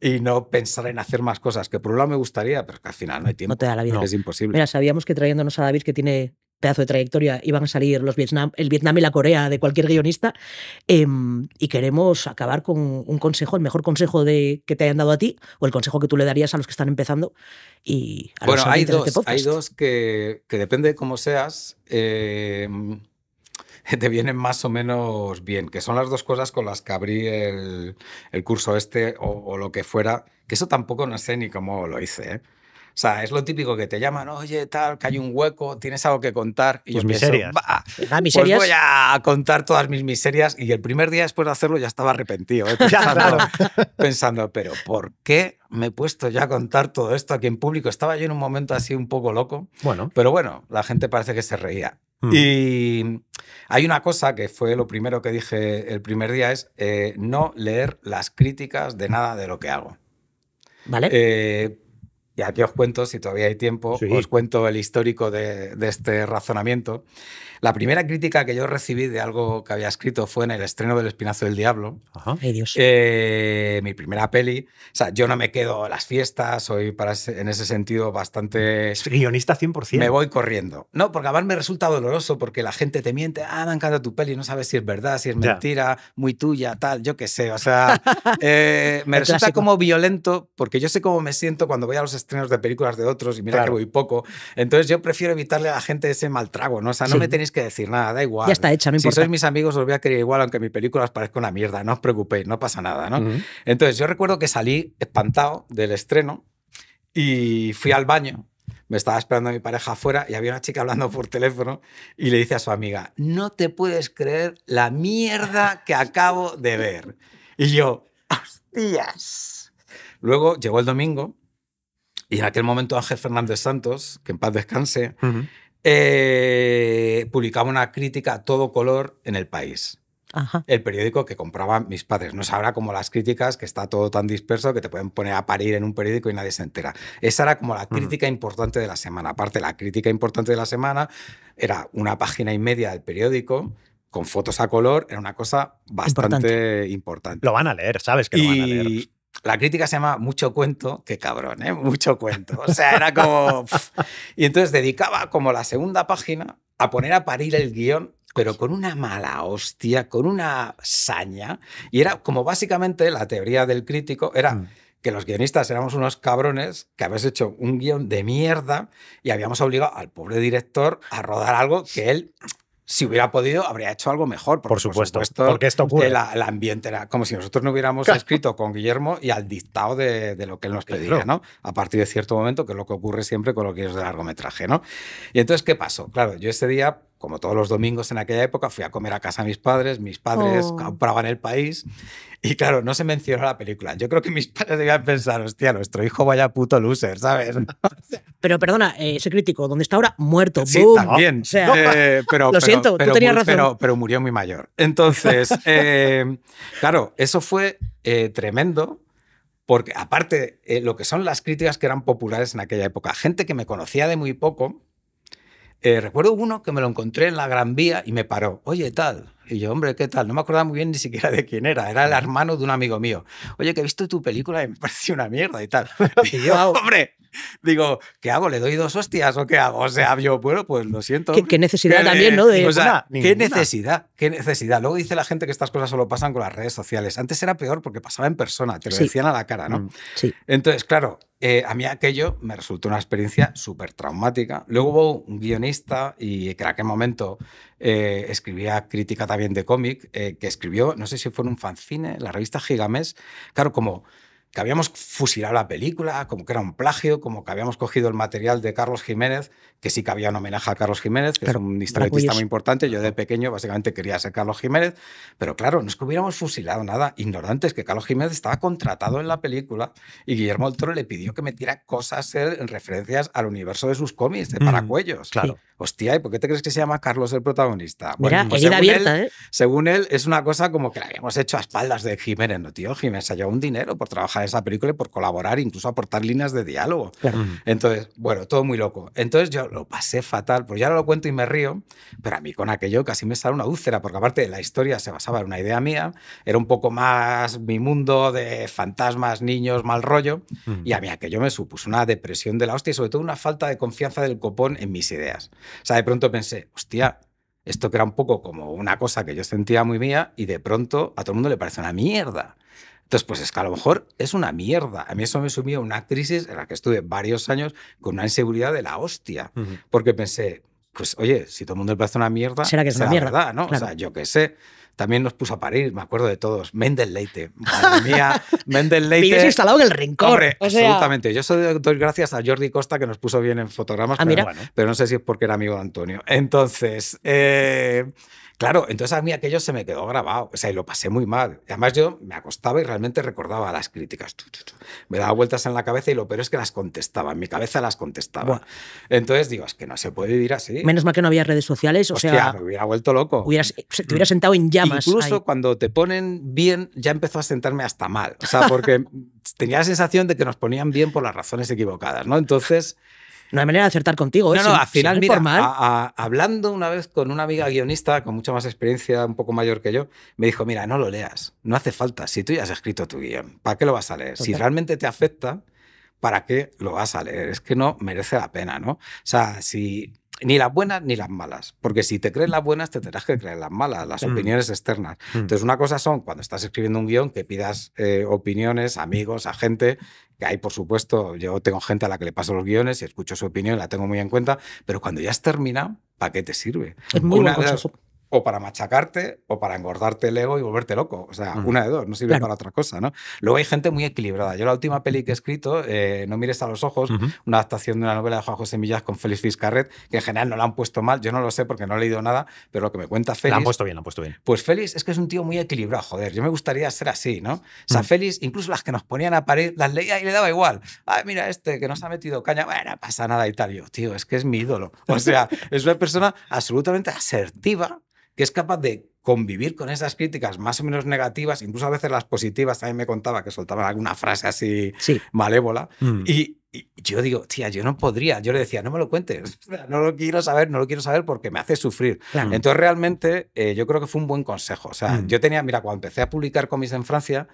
y no pensar en hacer más cosas, que por un lado me gustaría, pero que al final no hay tiempo. No te da la vida. Es imposible. Mira, sabíamos que trayéndonos a David, que tiene pedazo de trayectoria iban a salir los Vietnam, el Vietnam y la Corea de cualquier guionista. Em, y queremos acabar con un consejo, el mejor consejo de, que te hayan dado a ti o el consejo que tú le darías a los que están empezando. Y bueno, hay, este dos, hay dos que, que, depende de cómo seas. Em, te vienen más o menos bien, que son las dos cosas con las que abrí el, el curso este o, o, lo que fuera, que eso tampoco no sé ni cómo lo hice. ¿eh? O sea, es lo típico que te llaman, oye, tal, que hay un hueco, tienes algo que contar. Y yo miserias. Pienso, voy a contar todas mis miserias. Y el primer día después de hacerlo ya estaba arrepentido, ¿eh? pensando, pero ¿por qué me he puesto ya a contar todo esto aquí en público? Estaba yo en un momento así un poco loco. Bueno. Pero bueno, la gente parece que se reía. Mm. Y hay una cosa que fue lo primero que dije el primer día es eh, no leer las críticas de nada de lo que hago. ¿Vale? Eh, y aquí os cuento, si todavía hay tiempo, os cuento el histórico de, este razonamiento. La primera crítica que yo recibí de algo que había escrito fue en el estreno del Espinazo del Diablo. Ajá. Eh, mi primera peli. O sea, yo no me quedo a las fiestas, soy para en ese sentido bastante... Es guionista 100%. Me voy corriendo. No, porque además me resulta doloroso porque la gente te miente, ah, me encanta tu peli, no sabes si es verdad, si es mentira, muy tuya, tal, yo qué sé. O sea, eh, me resulta como violento porque yo sé cómo me siento cuando voy a los estrenos de películas de otros y mira que voy poco. Entonces yo prefiero evitarle a la gente ese mal trago, ¿no? O sea, no me tenéis que decir nada, da igual. Ya está hecha, Si sois mis amigos os voy a querer igual, aunque mi película os parezca una mierda, no os preocupéis, no pasa nada, ¿no? Entonces yo recuerdo que salí espantado del estreno y fui al baño me estaba esperando a mi pareja afuera y había una chica hablando por teléfono y le dice a su amiga, no te puedes creer la mierda que acabo de ver. Y yo, hostias. Luego llegó el domingo y en aquel momento Ángel Fernández Santos, que en paz descanse, eh, publicaba una crítica a todo color en el país. El periódico que compraban mis padres. No sabrá como las críticas, que está todo tan disperso que te pueden poner a parir en un periódico y nadie se entera. Esa era como la crítica importante de la semana. Aparte, la crítica importante de la semana era una página y media del periódico con fotos a color, era una cosa bastante importante. Lo van a leer, sabes que lo van a leer la crítica se llama Mucho cuento, qué cabrón, ¿eh? Mucho cuento. O sea, era como... y entonces dedicaba como la segunda página a poner a parir el guión, pero con una mala hostia, con una saña. Y era como básicamente la teoría del crítico era... Mm. que los guionistas éramos unos cabrones que habíamos hecho un guión de mierda y habíamos obligado al pobre director a rodar algo que él si hubiera podido, habría hecho algo mejor. por, supuesto, porque esto ocurre. el ambiente era como si nosotros no hubiéramos escrito con Guillermo y al dictado de, lo que él nos pedía, ¿no? A partir de cierto momento, que es lo que ocurre siempre con lo que es de largometraje, ¿no? Y entonces, ¿qué pasó? Claro, yo ese día como todos los domingos en aquella época, fui a comer a casa a mis padres, mis padres oh. compraban el país y claro, no se mencionó la película. Yo creo que mis padres debían pensar, hostia, nuestro hijo vaya puto loser, ¿sabes? pero perdona, ese eh, crítico, donde está ahora muerto. Sí, también. Eh, pero, lo siento, pero, tú tenías razón. Pero, murió muy mayor. Entonces, eh, claro, eso fue tremendo porque aparte, lo que son las críticas que eran populares en aquella época, gente que me conocía de muy poco, eh, recuerdo uno que me lo encontré en la Gran Vía y me paró. Oye, tal. Y yo, hombre, ¿qué tal? No me acordaba muy bien ni siquiera de quién era. Era el hermano de un amigo mío. Oye, que he visto tu película y me pareció una mierda y tal. Y yo, hombre, digo, ¿qué hago? ¿Le doy dos hostias o qué hago? O sea, yo, bueno, pues lo siento. Qué, necesidad también, ¿no? ¿qué necesidad? ¿Qué necesidad? Luego dice la gente que estas cosas solo pasan con las redes sociales. Antes era peor porque pasaba en persona, te lo decían a la cara, ¿no? Mm, sí. Entonces, claro, eh, a mí aquello me resultó una experiencia súper traumática. Luego hubo un guionista y que en aquel momento eh, escribía crítica también de cómic, eh, que escribió, no sé si fue en un fanzine, la revista Gigames. Claro, como que habíamos fusilado la película, como que era un plagio, como que habíamos cogido el material de Carlos Jiménez, que sí que había un homenaje a Carlos Jiménez, que es un historietista muy importante. Yo de pequeño básicamente quería ser Carlos Jiménez, pero claro, no es que hubiéramos fusilado nada, ignorantes, que Carlos Jiménez estaba contratado en la película y Guillermo del Toro le pidió que metiera cosas en referencias al universo de sus cómics, de mm, Paracuellos. claro. Hostia, ¿y por qué te crees que se llama Carlos el protagonista? Bueno, pues según, abierta, él, ¿eh? según él, es una cosa como que la habíamos hecho a espaldas de Jiménez, ¿no, tío? Jiménez se ha un dinero por trabajar esa película y por colaborar, incluso aportar líneas de diálogo. Entonces, bueno, todo muy loco. Entonces yo lo pasé fatal, pues ya lo cuento y me río, pero a mí con aquello casi me sale una úlcera, porque aparte la historia se basaba en una idea mía, era un poco más mi mundo de fantasmas, niños, mal rollo, y a mí aquello me supuso una depresión de la hostia y sobre todo una falta de confianza del copón en mis ideas. O sea, de pronto pensé, hostia, esto que era un poco como una cosa que yo sentía muy mía y de pronto a todo el mundo le parece una mierda. Entonces, pues es que a lo mejor es una mierda. A mí eso me sumió a una crisis en la que estuve varios años con una inseguridad de la hostia, porque pensé, pues oye, si todo el mundo le parece una mierda, será que es una mierda, verdad, ¿no? O sea, yo qué sé. También nos puso a parir, me acuerdo de todos. Mendel Leite, madre mía, Mendel Leite. Vives instalado en el rincón. absolutamente. Yo soy, doy gracias a Jordi Costa que nos puso bien en fotogramas, ah, pero, no sé si es porque era amigo de Antonio. Entonces, eh, Claro, entonces a mí aquello se me quedó grabado, o sea, y lo pasé muy mal. Además yo me acostaba y realmente recordaba las críticas. Me daba vueltas en la cabeza y lo peor es que las contestaba, en mi cabeza las contestaba. Entonces digo, es que no se puede vivir así. Menos mal que no había redes sociales, o sea... me hubiera vuelto loco. Hubieras, eh, te hubieras mm. sentado en llamas. Incluso cuando te ponen bien, ya empezó a sentarme hasta mal, o sea, porque tenía la sensación de que nos ponían bien por las razones equivocadas, ¿no? Entonces no hay manera de acertar contigo. No, ¿eh? no, al final, mira, hablando una vez con una amiga guionista con mucha más experiencia, un poco mayor que yo, me dijo, mira, no lo leas, no hace falta, si tú ya has escrito tu guión, ¿para qué lo vas a leer? Si realmente te afecta, ¿para qué lo vas a leer? Es que no merece la pena, ¿no? O sea, si ni las buenas ni las malas. Porque si te crees las buenas, te tendrás que creer las malas, las mm. opiniones externas. Mm. Entonces, una cosa son cuando estás escribiendo un guión que pidas eh, opiniones, amigos, a gente que hay por supuesto, yo tengo gente a la que le paso los guiones y escucho su opinión, la tengo muy en cuenta, pero cuando ya has terminado, ¿para qué te sirve? Es muy una, o para machacarte o para engordarte el ego y volverte loco. O sea, mm. una de dos, no sirve para otra cosa, ¿no? Luego hay gente muy equilibrada. Yo la última mm. peli que he escrito, eh, No mires a los ojos, una adaptación de una novela de Juan José Millas con Félix Fiscarret, que en general no la han puesto mal, yo no lo sé porque no he leído nada, pero lo que me cuenta Félix... La han puesto bien, la han puesto bien. Pues Félix es que es un tío muy equilibrado, joder, yo me gustaría ser así, ¿no? O sea, mm. Félix, incluso las que nos ponían a pared, las leía y le daba igual. ay mira este que nos ha metido caña, bueno, pasa nada y tal. Yo, tío, es que es mi ídolo. O sea, es una persona absolutamente asertiva, que es capaz de convivir con esas críticas más o menos negativas, incluso a veces las positivas, también me contaba que soltaban alguna frase así malévola, mm. y, yo digo, tía, yo no podría, yo le decía, no me lo cuentes, no lo quiero saber, no lo quiero saber porque me hace sufrir. Entonces realmente eh, yo creo que fue un buen consejo, o sea, mm. yo tenía, mira, cuando empecé a publicar cómics en Francia,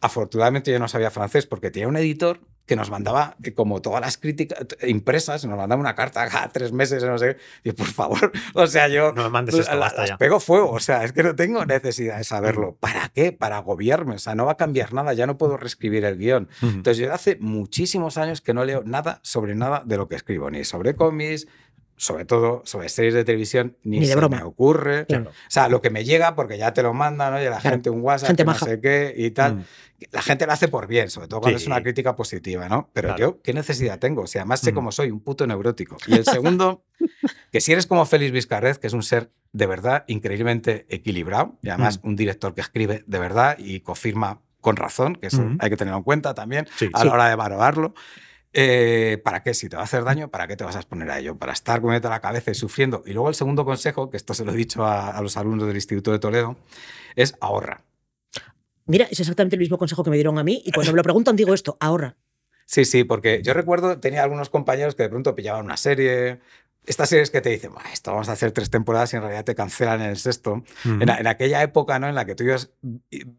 afortunadamente yo no sabía francés porque tenía un editor que nos mandaba eh, como todas las críticas impresas, nos mandaba una carta cada tres meses, no sé, y por favor, o sea, yo no me mandes esto, ya. pego fuego, o sea, es que no tengo necesidad de saberlo. ¿Para qué? Para agobiarme, o sea, no va a cambiar nada, ya no puedo reescribir el guión. Entonces, yo hace muchísimos años que no leo nada sobre nada de lo que escribo, ni sobre cómics, sobre todo sobre series de televisión, ni, de me ocurre. O sea, lo que me llega, porque ya te lo mandan, oye, la gente un WhatsApp, no sé qué y tal. Mm. La gente lo hace por bien, sobre todo cuando es una crítica positiva, ¿no? Pero yo, ¿qué necesidad tengo? O sea, además sé mm. cómo soy, un puto neurótico. Y el segundo, que si eres como Félix Vizcarrez, que es un ser de verdad increíblemente equilibrado, y además mm. un director que escribe de verdad y confirma con razón, que eso hay que tenerlo en cuenta también a la hora de valorarlo. Eh, ¿Para qué? Si te va a hacer daño, ¿para qué te vas a exponer a ello? Para estar con la cabeza y sufriendo. Y luego el segundo consejo, que esto se lo he dicho a, a los alumnos del Instituto de Toledo, es ahorra. Mira, es exactamente el mismo consejo que me dieron a mí y cuando me lo preguntan digo esto, ahorra. Sí, sí, porque yo recuerdo, tenía algunos compañeros que de pronto pillaban una serie estas series que te dicen, esto vamos a hacer tres temporadas y en realidad te cancelan en el sexto. en, aquella época, ¿no? En la que tú ibas,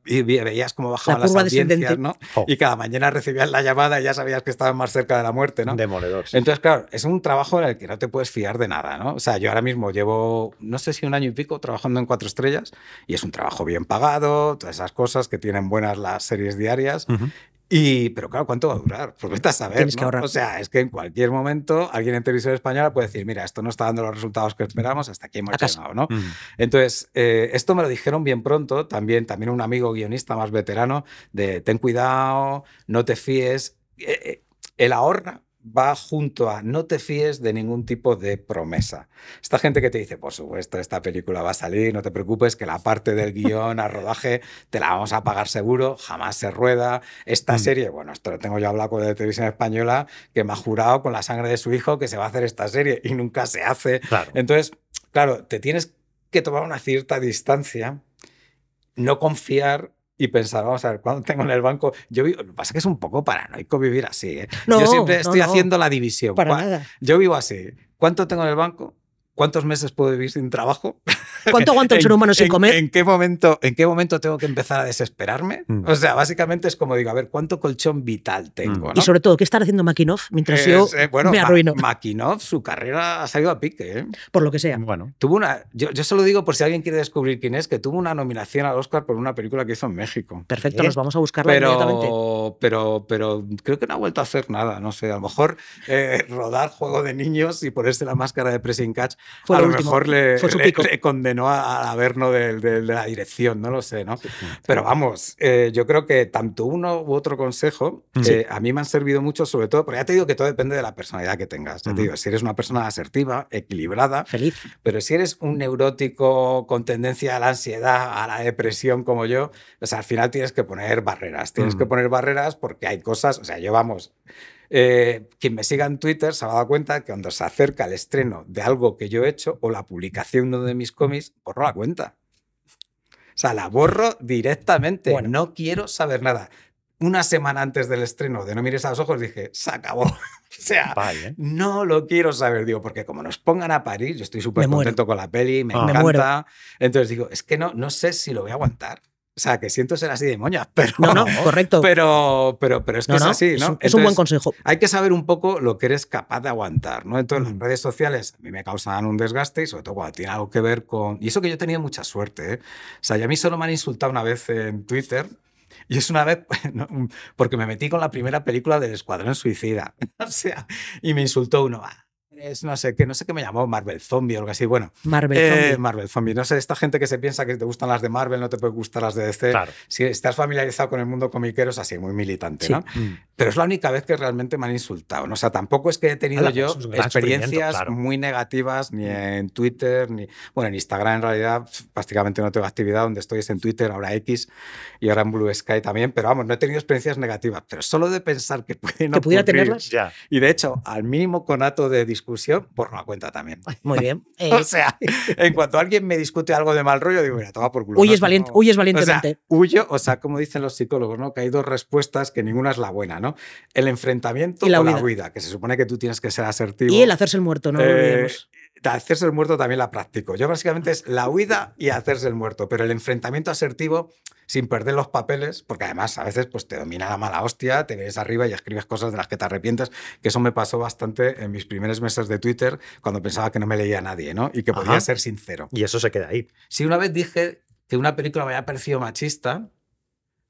y, veías cómo bajaban las audiencias, oh. Y cada mañana recibías la llamada y ya sabías que estabas más cerca de la muerte, ¿no? Demoledor. Entonces, claro, es un trabajo en el que no te puedes fiar de nada, ¿no? O sea, yo ahora mismo llevo, no sé si un año y pico trabajando en Cuatro Estrellas y es un trabajo bien pagado, todas esas cosas que tienen buenas las series diarias y, pero claro, ¿cuánto va a durar? Pues vete a saber, O sea, es que en cualquier momento alguien en televisión española puede decir, mira, esto no está dando los resultados que esperamos, hasta aquí hemos llegado, ¿no? Entonces, eh, esto me lo dijeron bien pronto, también, también un amigo guionista más veterano, de ten cuidado, no te fíes. el eh, eh, ahorra va junto a no te fíes de ningún tipo de promesa. Esta gente que te dice, por supuesto, esta película va a salir, no te preocupes, que la parte del guión a rodaje te la vamos a pagar seguro, jamás se rueda. Esta mm. serie, bueno, esto lo tengo yo hablado con la televisión española, que me ha jurado con la sangre de su hijo que se va a hacer esta serie y nunca se hace. Entonces, claro, te tienes que tomar una cierta distancia, no confiar y pensaba vamos a ver, ¿cuánto tengo en el banco? Yo vivo, lo que pasa es que es un poco paranoico vivir así. ¿eh? yo siempre estoy haciendo la división. Yo vivo así. ¿eh? ¿Cuánto tengo en el banco? ¿Cuántos meses puedo vivir sin trabajo? ¿Cuánto aguanta el ser humano sin comer? En qué, momento, ¿En qué momento tengo que empezar a desesperarme? Mm. O sea, básicamente es como digo, a ver, ¿cuánto colchón vital tengo? Mm. Y sobre todo, ¿qué está haciendo Makinov mientras yo eh, me arruino? Makinov, su carrera ha salido a pique. ¿eh? Por lo que sea. Bueno. Tuvo una, yo, solo digo por si alguien quiere descubrir quién es, que tuvo una nominación al Oscar por una película que hizo en México. Perfecto, ¿Eh? nos vamos a buscarla pero, inmediatamente. Pero, pero creo que no ha vuelto a hacer nada, no sé, a lo mejor rodar Juego de Niños y ponerse la máscara de Pressing Catch a lo, mejor le, condenó a, a de, la dirección, no lo sé, ¿no? Pero vamos, eh, yo creo que tanto uno u otro consejo mm. eh, a mí me han servido mucho, sobre todo, porque ya te digo que todo depende de la personalidad que tengas. te digo, si eres una persona asertiva, equilibrada, feliz. Pero si eres un neurótico con tendencia a la ansiedad, a la depresión como yo, o sea, al final tienes que poner barreras. Tienes que mm. poner barreras porque hay cosas, o sea, yo vamos eh, quien me siga en Twitter se ha dado cuenta que cuando se acerca el estreno de algo que yo he hecho o la publicación de de mis cómics, borro la cuenta. O sea, la borro directamente. No quiero saber nada. Una semana antes del estreno de No mires a los ojos dije, se acabó. o sea, no lo quiero saber, digo, porque como nos pongan a parir, yo estoy súper contento con la peli, me ah. encanta. entonces digo, es que no, no sé si lo voy a aguantar. O sea, que siento ser así de moña, pero. No, no, correcto. Pero, pero, pero es que es así, ¿no? Es un, buen consejo. Hay que saber un poco lo que eres capaz de aguantar, ¿no? Entonces, las mm. redes sociales a mí me causan un desgaste y sobre todo cuando tiene algo que ver con. Y eso que yo he tenido mucha suerte, ¿eh? O sea, ya a mí solo me han insultado una vez en Twitter. Y es una vez porque me metí con la primera película del Escuadrón Suicida. o sea, y me insultó uno. Ah, es no sé, que no sé qué me llamó, Marvel Zombie o algo así. Bueno, Marvel, eh, Zombie. Marvel Zombie. No sé, esta gente que se piensa que te gustan las de Marvel, no te puede gustar las de DC. Claro. Si estás familiarizado con el mundo comiquero, es así, muy militante, ¿no? Mm. Pero es la única vez que realmente me han insultado. O sea, tampoco es que he tenido yo experiencias muy negativas ni mm. en Twitter, ni. Bueno, en Instagram en realidad prácticamente no tengo actividad. Donde estoy es en Twitter, ahora X y ahora en Blue Sky también. Pero vamos, no he tenido experiencias negativas. Pero solo de pensar que pueden ¿Que pudiera tenerlas. Ya. Y de hecho, al mínimo conato de discusión, por una cuenta también. Muy bien. o eh, sea, en cuanto alguien me discute algo de mal rollo, digo, mira, toma por culo. Huyes, valiente, valientemente. O huyo, o sea, como dicen los psicólogos, ¿no? Que hay dos respuestas que ninguna es la buena, ¿no? El enfrentamiento y la huida. que se supone que tú tienes que ser asertivo. Y el hacerse el muerto, no eh, Hacerse el muerto también la practico. Yo básicamente es la huida y hacerse el muerto, pero el enfrentamiento asertivo sin perder los papeles, porque además a veces pues, te domina la mala hostia, te ves arriba y escribes cosas de las que te arrepientes, que eso me pasó bastante en mis primeros meses de Twitter, cuando pensaba que no me leía a nadie, ¿no? Y que podía ser sincero. Y eso se queda ahí. Si una vez dije que una película me había parecido machista,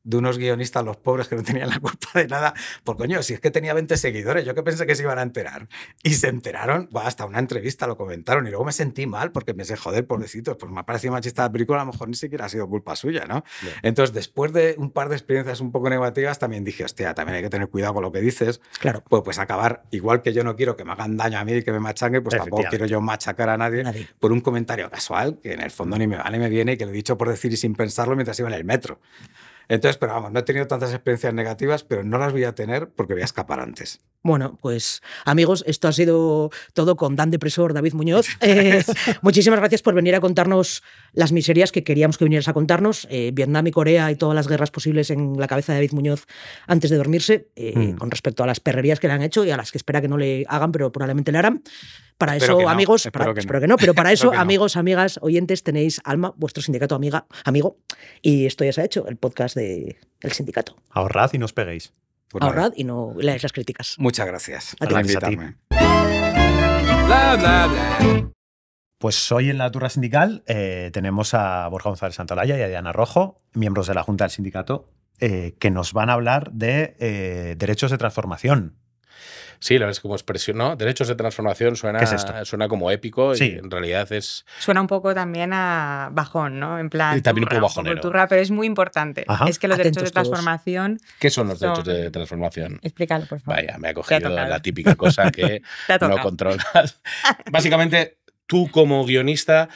de unos guionistas, los pobres, que no tenían la culpa de nada. Por pues coño, si es que tenía 20 seguidores, yo que pensé que se iban a enterar. Y se enteraron, hasta una entrevista lo comentaron. Y luego me sentí mal porque me pensé, joder, pobrecito, pues me ha parecido machista la película, a lo mejor ni siquiera ha sido culpa suya, ¿no? Entonces, después de un par de experiencias un poco negativas, también dije, hostia, también hay que tener cuidado con lo que dices. Claro. Pues, pues acabar, igual que yo no quiero que me hagan daño a mí y que me machangue, pues tampoco quiero yo machacar a nadie, por un comentario casual que en el fondo ni me va ni me viene y que lo he dicho por decir y sin pensarlo mientras iba en el metro. Entonces, pero vamos, no he tenido tantas experiencias negativas, pero no las voy a tener porque voy a escapar antes. Bueno, pues amigos, esto ha sido todo con Dan Depresor, David Muñoz. Eh, muchísimas gracias por venir a contarnos las miserias que queríamos que vinieras a contarnos. Eh, Vietnam y Corea y todas las guerras posibles en la cabeza de David Muñoz antes de dormirse, eh, mm. con respecto a las perrerías que le han hecho y a las que espera que no le hagan, pero probablemente le harán. Para eso, amigos, espero, que no. pero para eso, amigos, amigas, oyentes, tenéis Alma, vuestro sindicato amiga, amigo, y esto ya se ha hecho, el podcast del sindicato. Ahorrad y no os peguéis. Ahorrad y no leáis las críticas. Muchas gracias a por invitarme. Pues hoy en la turra sindical eh, tenemos a Borja González Santolaya y a Diana Rojo, miembros de la Junta del Sindicato, eh, que nos van a hablar de eh, derechos de transformación, Sí, la verdad es como expresión, ¿no? Derechos de transformación suena, suena como épico y en realidad es... Suena un poco también a bajón, ¿no? En plan... también un poco bajonero. pero es muy importante. Es que los derechos de transformación... ¿Qué son los derechos de transformación? Explícalo, por favor. Vaya, me ha cogido la típica cosa que no controlas. Básicamente, tú como guionista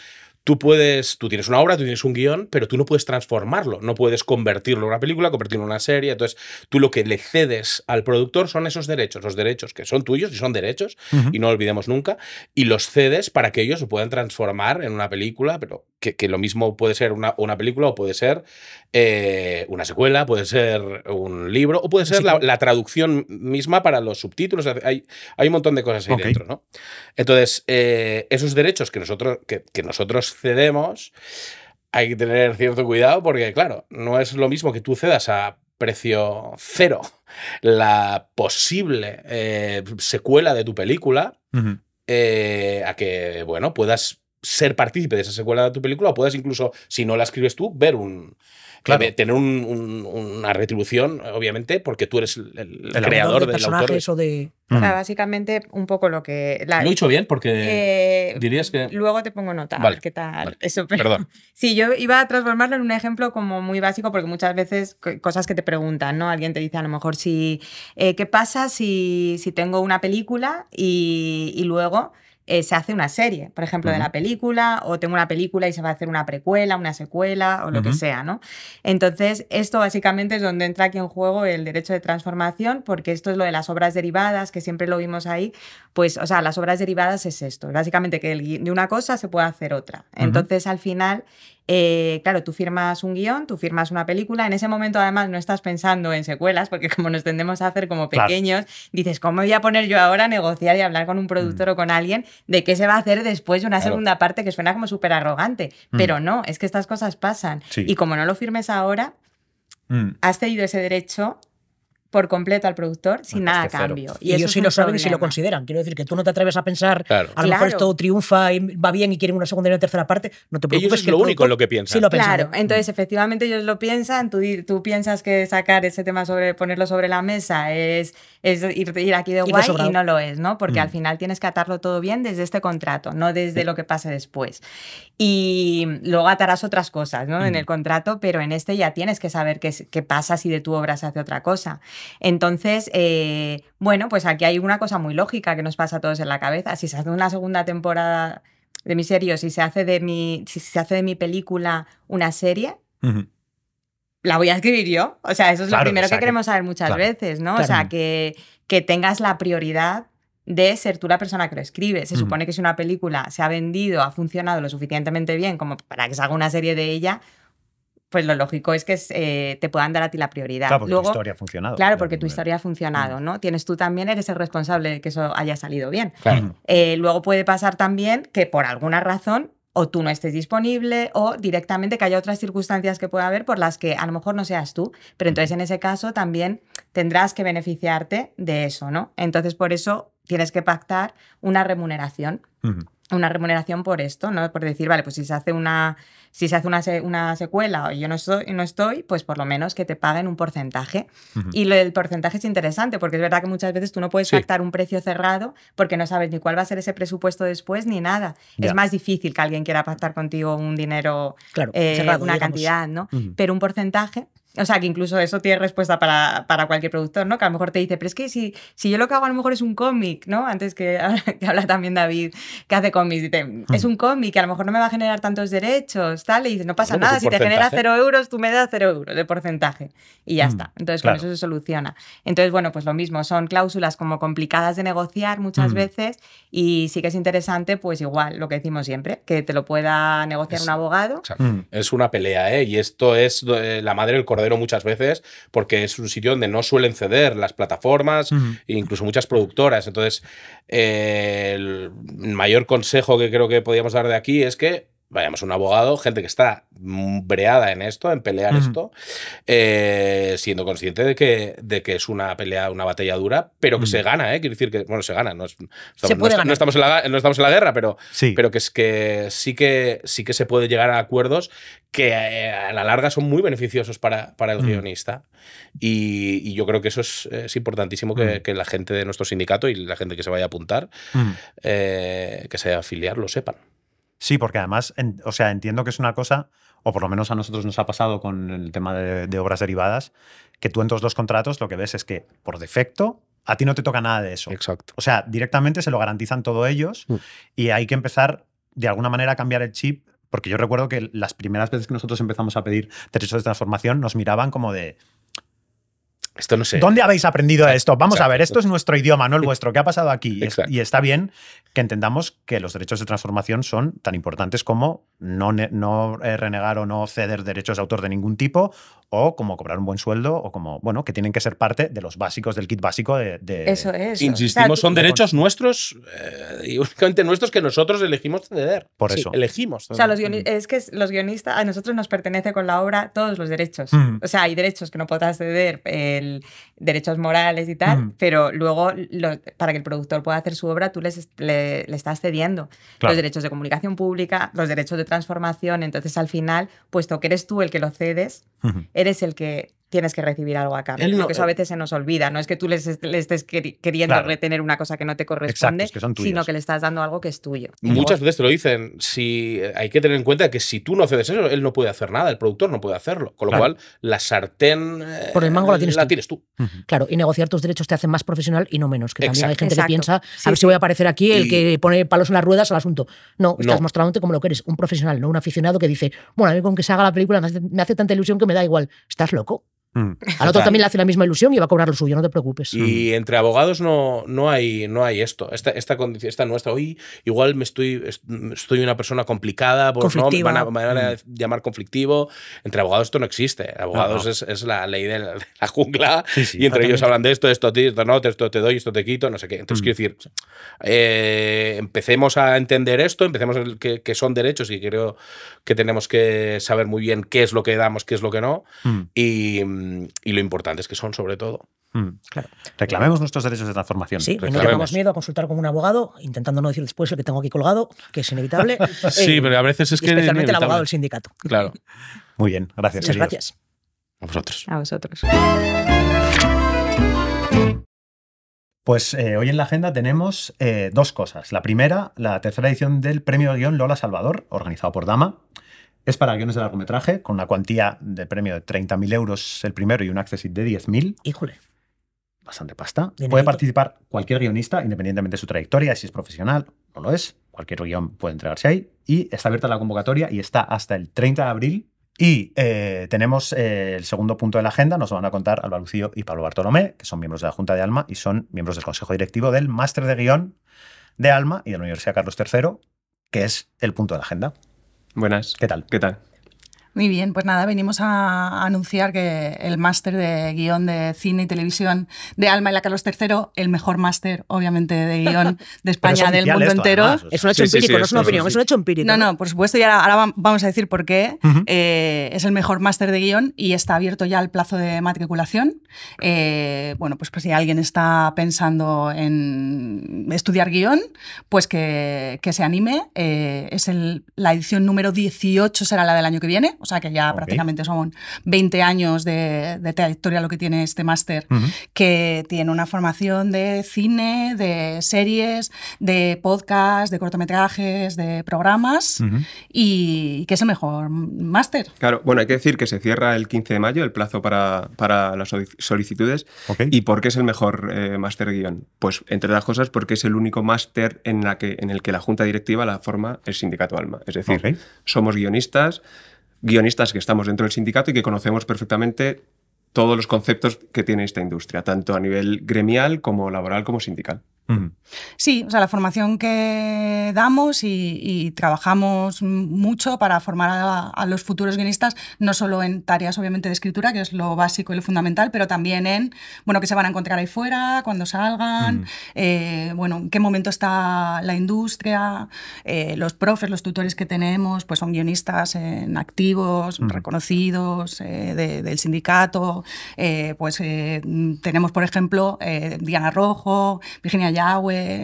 tú puedes, tú tienes una obra, tú tienes un guión, pero tú no puedes transformarlo, no puedes convertirlo en una película, convertirlo en una serie. Entonces, tú lo que le cedes al productor son esos derechos, los derechos que son tuyos y son derechos, y no olvidemos nunca, y los cedes para que ellos se puedan transformar en una película, pero que, lo mismo puede ser una, película o puede ser eh, una secuela, puede ser un libro, o puede ser la, traducción misma para los subtítulos. Hay, hay un montón de cosas ahí dentro, ¿no? Entonces, eh, esos derechos que nosotros, que, que nosotros cedemos, hay que tener cierto cuidado porque, claro, no es lo mismo que tú cedas a precio cero la posible eh, secuela de tu película eh, a que, bueno, puedas ser partícipe de esa secuela de tu película o puedas incluso, si no la escribes tú, ver un, claro. tener una retribución, obviamente, porque tú eres el, creador de del autor. Eso de... O sea, mm. básicamente un poco lo que... lo he hecho bien porque eh, dirías que... Luego te pongo nota, qué tal. Eso, Perdón. Sí, yo iba a transformarlo en un ejemplo como muy básico porque muchas veces cosas que te preguntan, ¿no? Alguien te dice a lo mejor si... Eh, ¿Qué pasa si, si tengo una película y, y luego... Eh, se hace una serie, por ejemplo, de la película, o tengo una película y se va a hacer una precuela, una secuela, o lo que sea, ¿no? Entonces, esto básicamente es donde entra aquí en juego el derecho de transformación, porque esto es lo de las obras derivadas, que siempre lo vimos ahí, pues, o sea, las obras derivadas es esto, básicamente que de una cosa se puede hacer otra. Entonces, al final, eh, claro, tú firmas un guión, tú firmas una película, en ese momento además no estás pensando en secuelas, porque como nos tendemos a hacer como pequeños, dices, ¿cómo voy a poner yo ahora a negociar y hablar con un mm. productor o con alguien de qué se va a hacer después de una segunda parte que suena como súper arrogante? Pero mm. no, es que estas cosas pasan. Y como no lo firmes ahora, mm. has tenido ese derecho por completo al productor ah, sin nada a cambio. Y, ellos sí lo saben y sí lo consideran. Quiero decir que tú no te atreves a pensar, a lo mejor esto triunfa y va bien y quieren una segunda y una tercera parte, no te preocupes. Ellos es lo único en lo que piensan. Sí lo claro, mm. entonces efectivamente ellos lo piensan, tú, tú piensas que sacar ese tema sobre, ponerlo sobre la mesa es, es ir, aquí de guay y no lo es, ¿no? Porque mm. al final tienes que atarlo todo bien desde este contrato, no desde lo que pase después. Y luego atarás otras cosas, ¿no? En mm. el contrato, pero en este ya tienes que saber qué, qué pasa si de tu obra se hace otra cosa. Entonces, eh, bueno, pues aquí hay una cosa muy lógica que nos pasa a todos en la cabeza. Si se hace una segunda temporada de mi serie si se hace de mi, si se hace de mi película una serie, la voy a escribir yo. O sea, eso es lo primero que queremos saber muchas veces, ¿no? O sea, que, tengas la prioridad de ser tú la persona que lo escribe. Se supone que si una película se ha vendido, ha funcionado lo suficientemente bien como para que se haga una serie de ella, pues lo lógico es que eh, te puedan dar a ti la prioridad. Claro, porque tu historia ha funcionado. Claro, porque tu historia ha funcionado, mm. ¿no? Tienes tú también, eres el responsable de que eso haya salido bien. Eh, luego puede pasar también que por alguna razón o tú no estés disponible o directamente que haya otras circunstancias que pueda haber por las que a lo mejor no seas tú, pero entonces en ese caso también tendrás que beneficiarte de eso, ¿no? Entonces por eso tienes que pactar una remuneración una remuneración por esto, ¿no? Por decir, vale, pues si se hace una, si se hace una, una secuela o yo no, no estoy, pues por lo menos que te paguen un porcentaje. Y el porcentaje es interesante porque es verdad que muchas veces tú no puedes pactar un precio cerrado porque no sabes ni cuál va a ser ese presupuesto después ni nada. Es más difícil que alguien quiera pactar contigo un dinero, claro, eh, una cantidad, ¿no? Pero un porcentaje o sea, que incluso eso tiene respuesta para, cualquier productor, ¿no? Que a lo mejor te dice, pero es que si, si yo lo que hago a lo mejor es un cómic, ¿no? Antes que, habla también David, que hace cómics, dice, hmm. es un cómic, que a lo mejor no me va a generar tantos derechos, tal, y dice, no pasa nada, si te genera cero euros, tú me das cero euros de porcentaje. Y ya hmm, está. Entonces, con eso se soluciona. Entonces, bueno, pues lo mismo, son cláusulas como complicadas de negociar muchas hmm. veces y sí que es interesante, pues igual, lo que decimos siempre, que te lo pueda negociar un abogado. Es una pelea, ¿eh? Y esto es eh, la madre del corazón muchas veces porque es un sitio donde no suelen ceder las plataformas, e incluso muchas productoras. Entonces, eh, el mayor consejo que creo que podríamos dar de aquí es que vayamos, un abogado, gente que está breada en esto, en pelear esto, eh, siendo consciente de que, de que es una pelea, una batalla dura, pero que se gana, ¿eh? Quiero decir que, bueno, se gana, no, estamos, en la, guerra, pero, pero que, es que, sí que sí que se puede llegar a acuerdos que eh, a la larga son muy beneficiosos para, para el guionista. Y, yo creo que eso es, importantísimo que, la gente de nuestro sindicato y la gente que se vaya a apuntar, eh, que se vaya a afiliar, lo sepan. Sí, porque además, o sea, entiendo que es una cosa, o por lo menos a nosotros nos ha pasado con el tema de, obras derivadas, que tú en todos los contratos lo que ves es que por defecto a ti no te toca nada de eso. Exacto. O sea, directamente se lo garantizan todos ellos mm. y hay que empezar de alguna manera a cambiar el chip, porque yo recuerdo que las primeras veces que nosotros empezamos a pedir derechos de transformación nos miraban como de, no sé. ¿Dónde habéis aprendido esto? Vamos a ver, esto es nuestro idioma, no el vuestro. ¿Qué ha pasado aquí? Y está bien que entendamos que los derechos de transformación son tan importantes como no, eh, renegar o no ceder derechos de autor de ningún tipo, o como cobrar un buen sueldo, o como, bueno, que tienen que ser parte de los básicos, del kit básico de. eso es. Insistimos, son derechos nuestros eh, y únicamente nuestros que nosotros elegimos ceder. Por eso. Elegimos. O sea, los es que los guionistas, a nosotros nos pertenece con la obra todos los derechos. Mm. O sea, hay derechos que no podrás ceder. Eh, derechos morales y tal, pero luego para que el productor pueda hacer su obra, tú le, estás cediendo los derechos de comunicación pública, los derechos de transformación, entonces al final, puesto que eres tú el que lo cedes, eres el que tienes que recibir algo a cambio. eso a eh veces se nos olvida. No es que tú le estés queriendo retener una cosa que no te corresponde, sino que le estás dando algo que es tuyo. Muchas veces te lo dicen. Si, hay que tener en cuenta que si tú no haces eso, él no puede hacer nada, el productor no puede hacerlo. Con lo cual, la sartén. Eh, Por el mango la tienes tú. Claro, y negociar tus derechos te hace más profesional y no menos. Que también hay gente que piensa, a ver si voy a aparecer aquí el que pone palos en las ruedas al asunto. No, estás mostrándote como lo que eres, un profesional, no un aficionado que dice, bueno, a mí con que se haga la película me hace tanta ilusión que me da igual. Estás loco. Mm. Al otro también le hace la misma ilusión y va a cobrar lo suyo, no te preocupes. Y mm. entre abogados no, no, hay, no hay esto. Esta, esta condición, esta nuestra. Hoy igual me estoy, estoy una persona complicada, porque van a, mm. llamar conflictivo. Entre abogados esto no existe. Abogados Es, la ley de la, jungla y entre ah, ellos hablan de esto, esto, esto, no, esto te doy, esto te quito, no sé qué. Entonces, quiero decir, eh, empecemos a entender esto, empecemos a que, que, son derechos y creo que tenemos que saber muy bien qué es lo que damos, qué es lo que no. Y Em, y lo importante es que son, sobre todo. Mm, Reclamemos nuestros derechos de transformación. Sí, no tengamos miedo a consultar con un abogado, intentando no decir después el que tengo aquí colgado, que es inevitable. sí, eh, pero a veces es que. Especialmente el abogado del sindicato. Claro. Muy bien, gracias. Muchas gracias. A vosotros. A vosotros. Pues eh, hoy en la agenda tenemos eh, dos cosas. La primera, la tercera edición del Premio Guión Lola Salvador, organizado por Dama, es para guiones de largometraje, con una cuantía de premio de 30.000 euros el primero y un accessit de 10.000. Híjole. Bastante pasta. Puede participar cualquier guionista, independientemente de su trayectoria, si es profesional, o no lo es. Cualquier guión puede entregarse ahí. Y está abierta la convocatoria y está hasta el 30 de abril y eh, tenemos eh, el segundo punto de la agenda, nos van a contar Alba Lucío y Pablo Bartolomé, que son miembros de la Junta de Alma y son miembros del Consejo Directivo del Máster de Guión de Alma y de la Universidad Carlos III, que es el punto de la agenda. Buenas. ¿Qué tal? ¿Qué tal? Muy bien, pues nada, venimos a anunciar que el máster de guión de cine y televisión de Alma y la Carlos III, el mejor máster, obviamente, de guión de España, del mundo entero. es un hecho empírico, no es una opinión, es un hecho empírico. No, no, por supuesto, y ahora, vamos a decir por qué eh, es el mejor máster de guión y está abierto ya el plazo de matriculación. Eh, bueno, pues, pues, si alguien está pensando en estudiar guión, pues que, se anime. Eh, es la edición número 18 será la del año que viene o sea que ya prácticamente son 20 años de, trayectoria lo que tiene este máster, que tiene una formación de cine, de series, de podcast, de cortometrajes, de programas y que es el mejor máster. Claro, bueno, hay que decir que se cierra el 15 de mayo el plazo para, las solicitudes. ¿Y por qué es el mejor eh, máster guión? Pues entre las cosas porque es el único máster en, la que, en el que la junta directiva la forma el sindicato Alma. Es decir, somos guionistas guionistas que estamos dentro del sindicato y que conocemos perfectamente todos los conceptos que tiene esta industria, tanto a nivel gremial como laboral como sindical. Sí, o sea, la formación que damos y, trabajamos mucho para formar a, los futuros guionistas, no solo en tareas obviamente de escritura, que es lo básico y lo fundamental, pero también en, bueno, qué se van a encontrar ahí fuera, cuando salgan, eh, bueno, en qué momento está la industria, eh, los profes, los tutores que tenemos, pues son guionistas en activos, reconocidos, eh, del sindicato, pues tenemos, por ejemplo, Diana Rojo, Virginia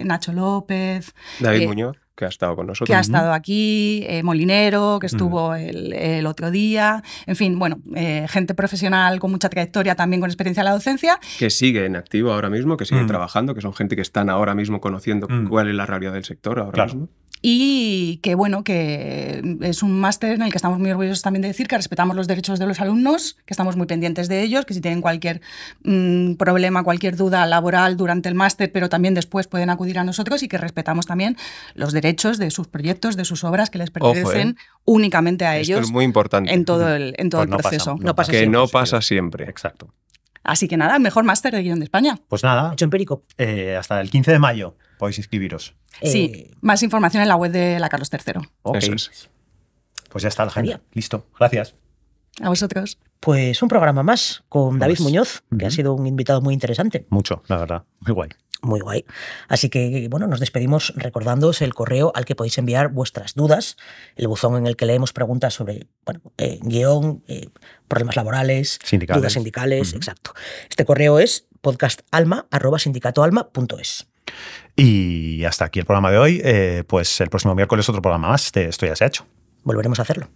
Nacho López. David eh, Muñoz que ha estado con nosotros. Que ha estado aquí, eh, Molinero, que estuvo el, el, otro día, en fin, bueno, eh, gente profesional con mucha trayectoria también con experiencia en la docencia. Que sigue en activo ahora mismo, que sigue mm. trabajando, que son gente que están ahora mismo conociendo mm. cuál es la realidad del sector ahora mismo. Y que bueno, que es un máster en el que estamos muy orgullosos también de decir que respetamos los derechos de los alumnos, que estamos muy pendientes de ellos, que si tienen cualquier mm, problema, cualquier duda laboral durante el máster, pero también después pueden acudir a nosotros y que respetamos también los derechos hechos, de sus proyectos, de sus obras que les ¿eh? pertenecen únicamente a ellos. es muy importante. En todo el, en todo pues el proceso. no pasa que no pasa siempre. Exacto. Así que nada, mejor máster de guión de España. Pues nada. Hecho empírico. Eh, hasta el 15 de mayo podéis inscribiros. Sí, eh. más información en la web de la Carlos III. Pues ya está, genial. Listo. Gracias. A vosotros. Pues un programa más con pues David Muñoz, que ha sido un invitado muy interesante. Mucho, la verdad. Muy guay. Muy guay. Así que, bueno, nos despedimos recordándoos el correo al que podéis enviar vuestras dudas, el buzón en el que leemos preguntas sobre, eh, guión, eh, problemas laborales, dudas sindicales, exacto. Este correo es podcastalma.sindicatoalma.es. Y hasta aquí el programa de hoy. Eh, pues el próximo miércoles otro programa más. Esto ya se ha hecho. Volveremos a hacerlo.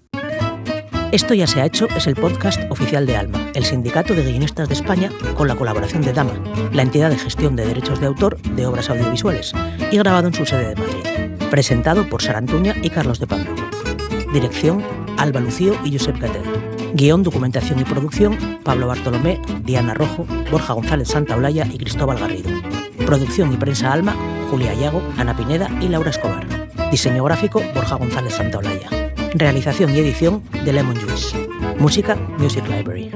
Esto ya se ha hecho es el podcast oficial de Alma, el Sindicato de Guionistas de España, con la colaboración de Dama, la entidad de gestión de derechos de autor de obras audiovisuales, y grabado en su sede de Madrid. Presentado por Sara Antuña y Carlos de Pablo. Dirección: Alba Lucío y Josep Catel. Guión, documentación y producción: Pablo Bartolomé, Diana Rojo, Borja González Santaolalla y Cristóbal Garrido. Producción y prensa Alma: Julia Ayago, Ana Pineda y Laura Escobar. Diseño gráfico: Borja González Santaolalla. Realización y edición de Lemon Juice. Música Music Library.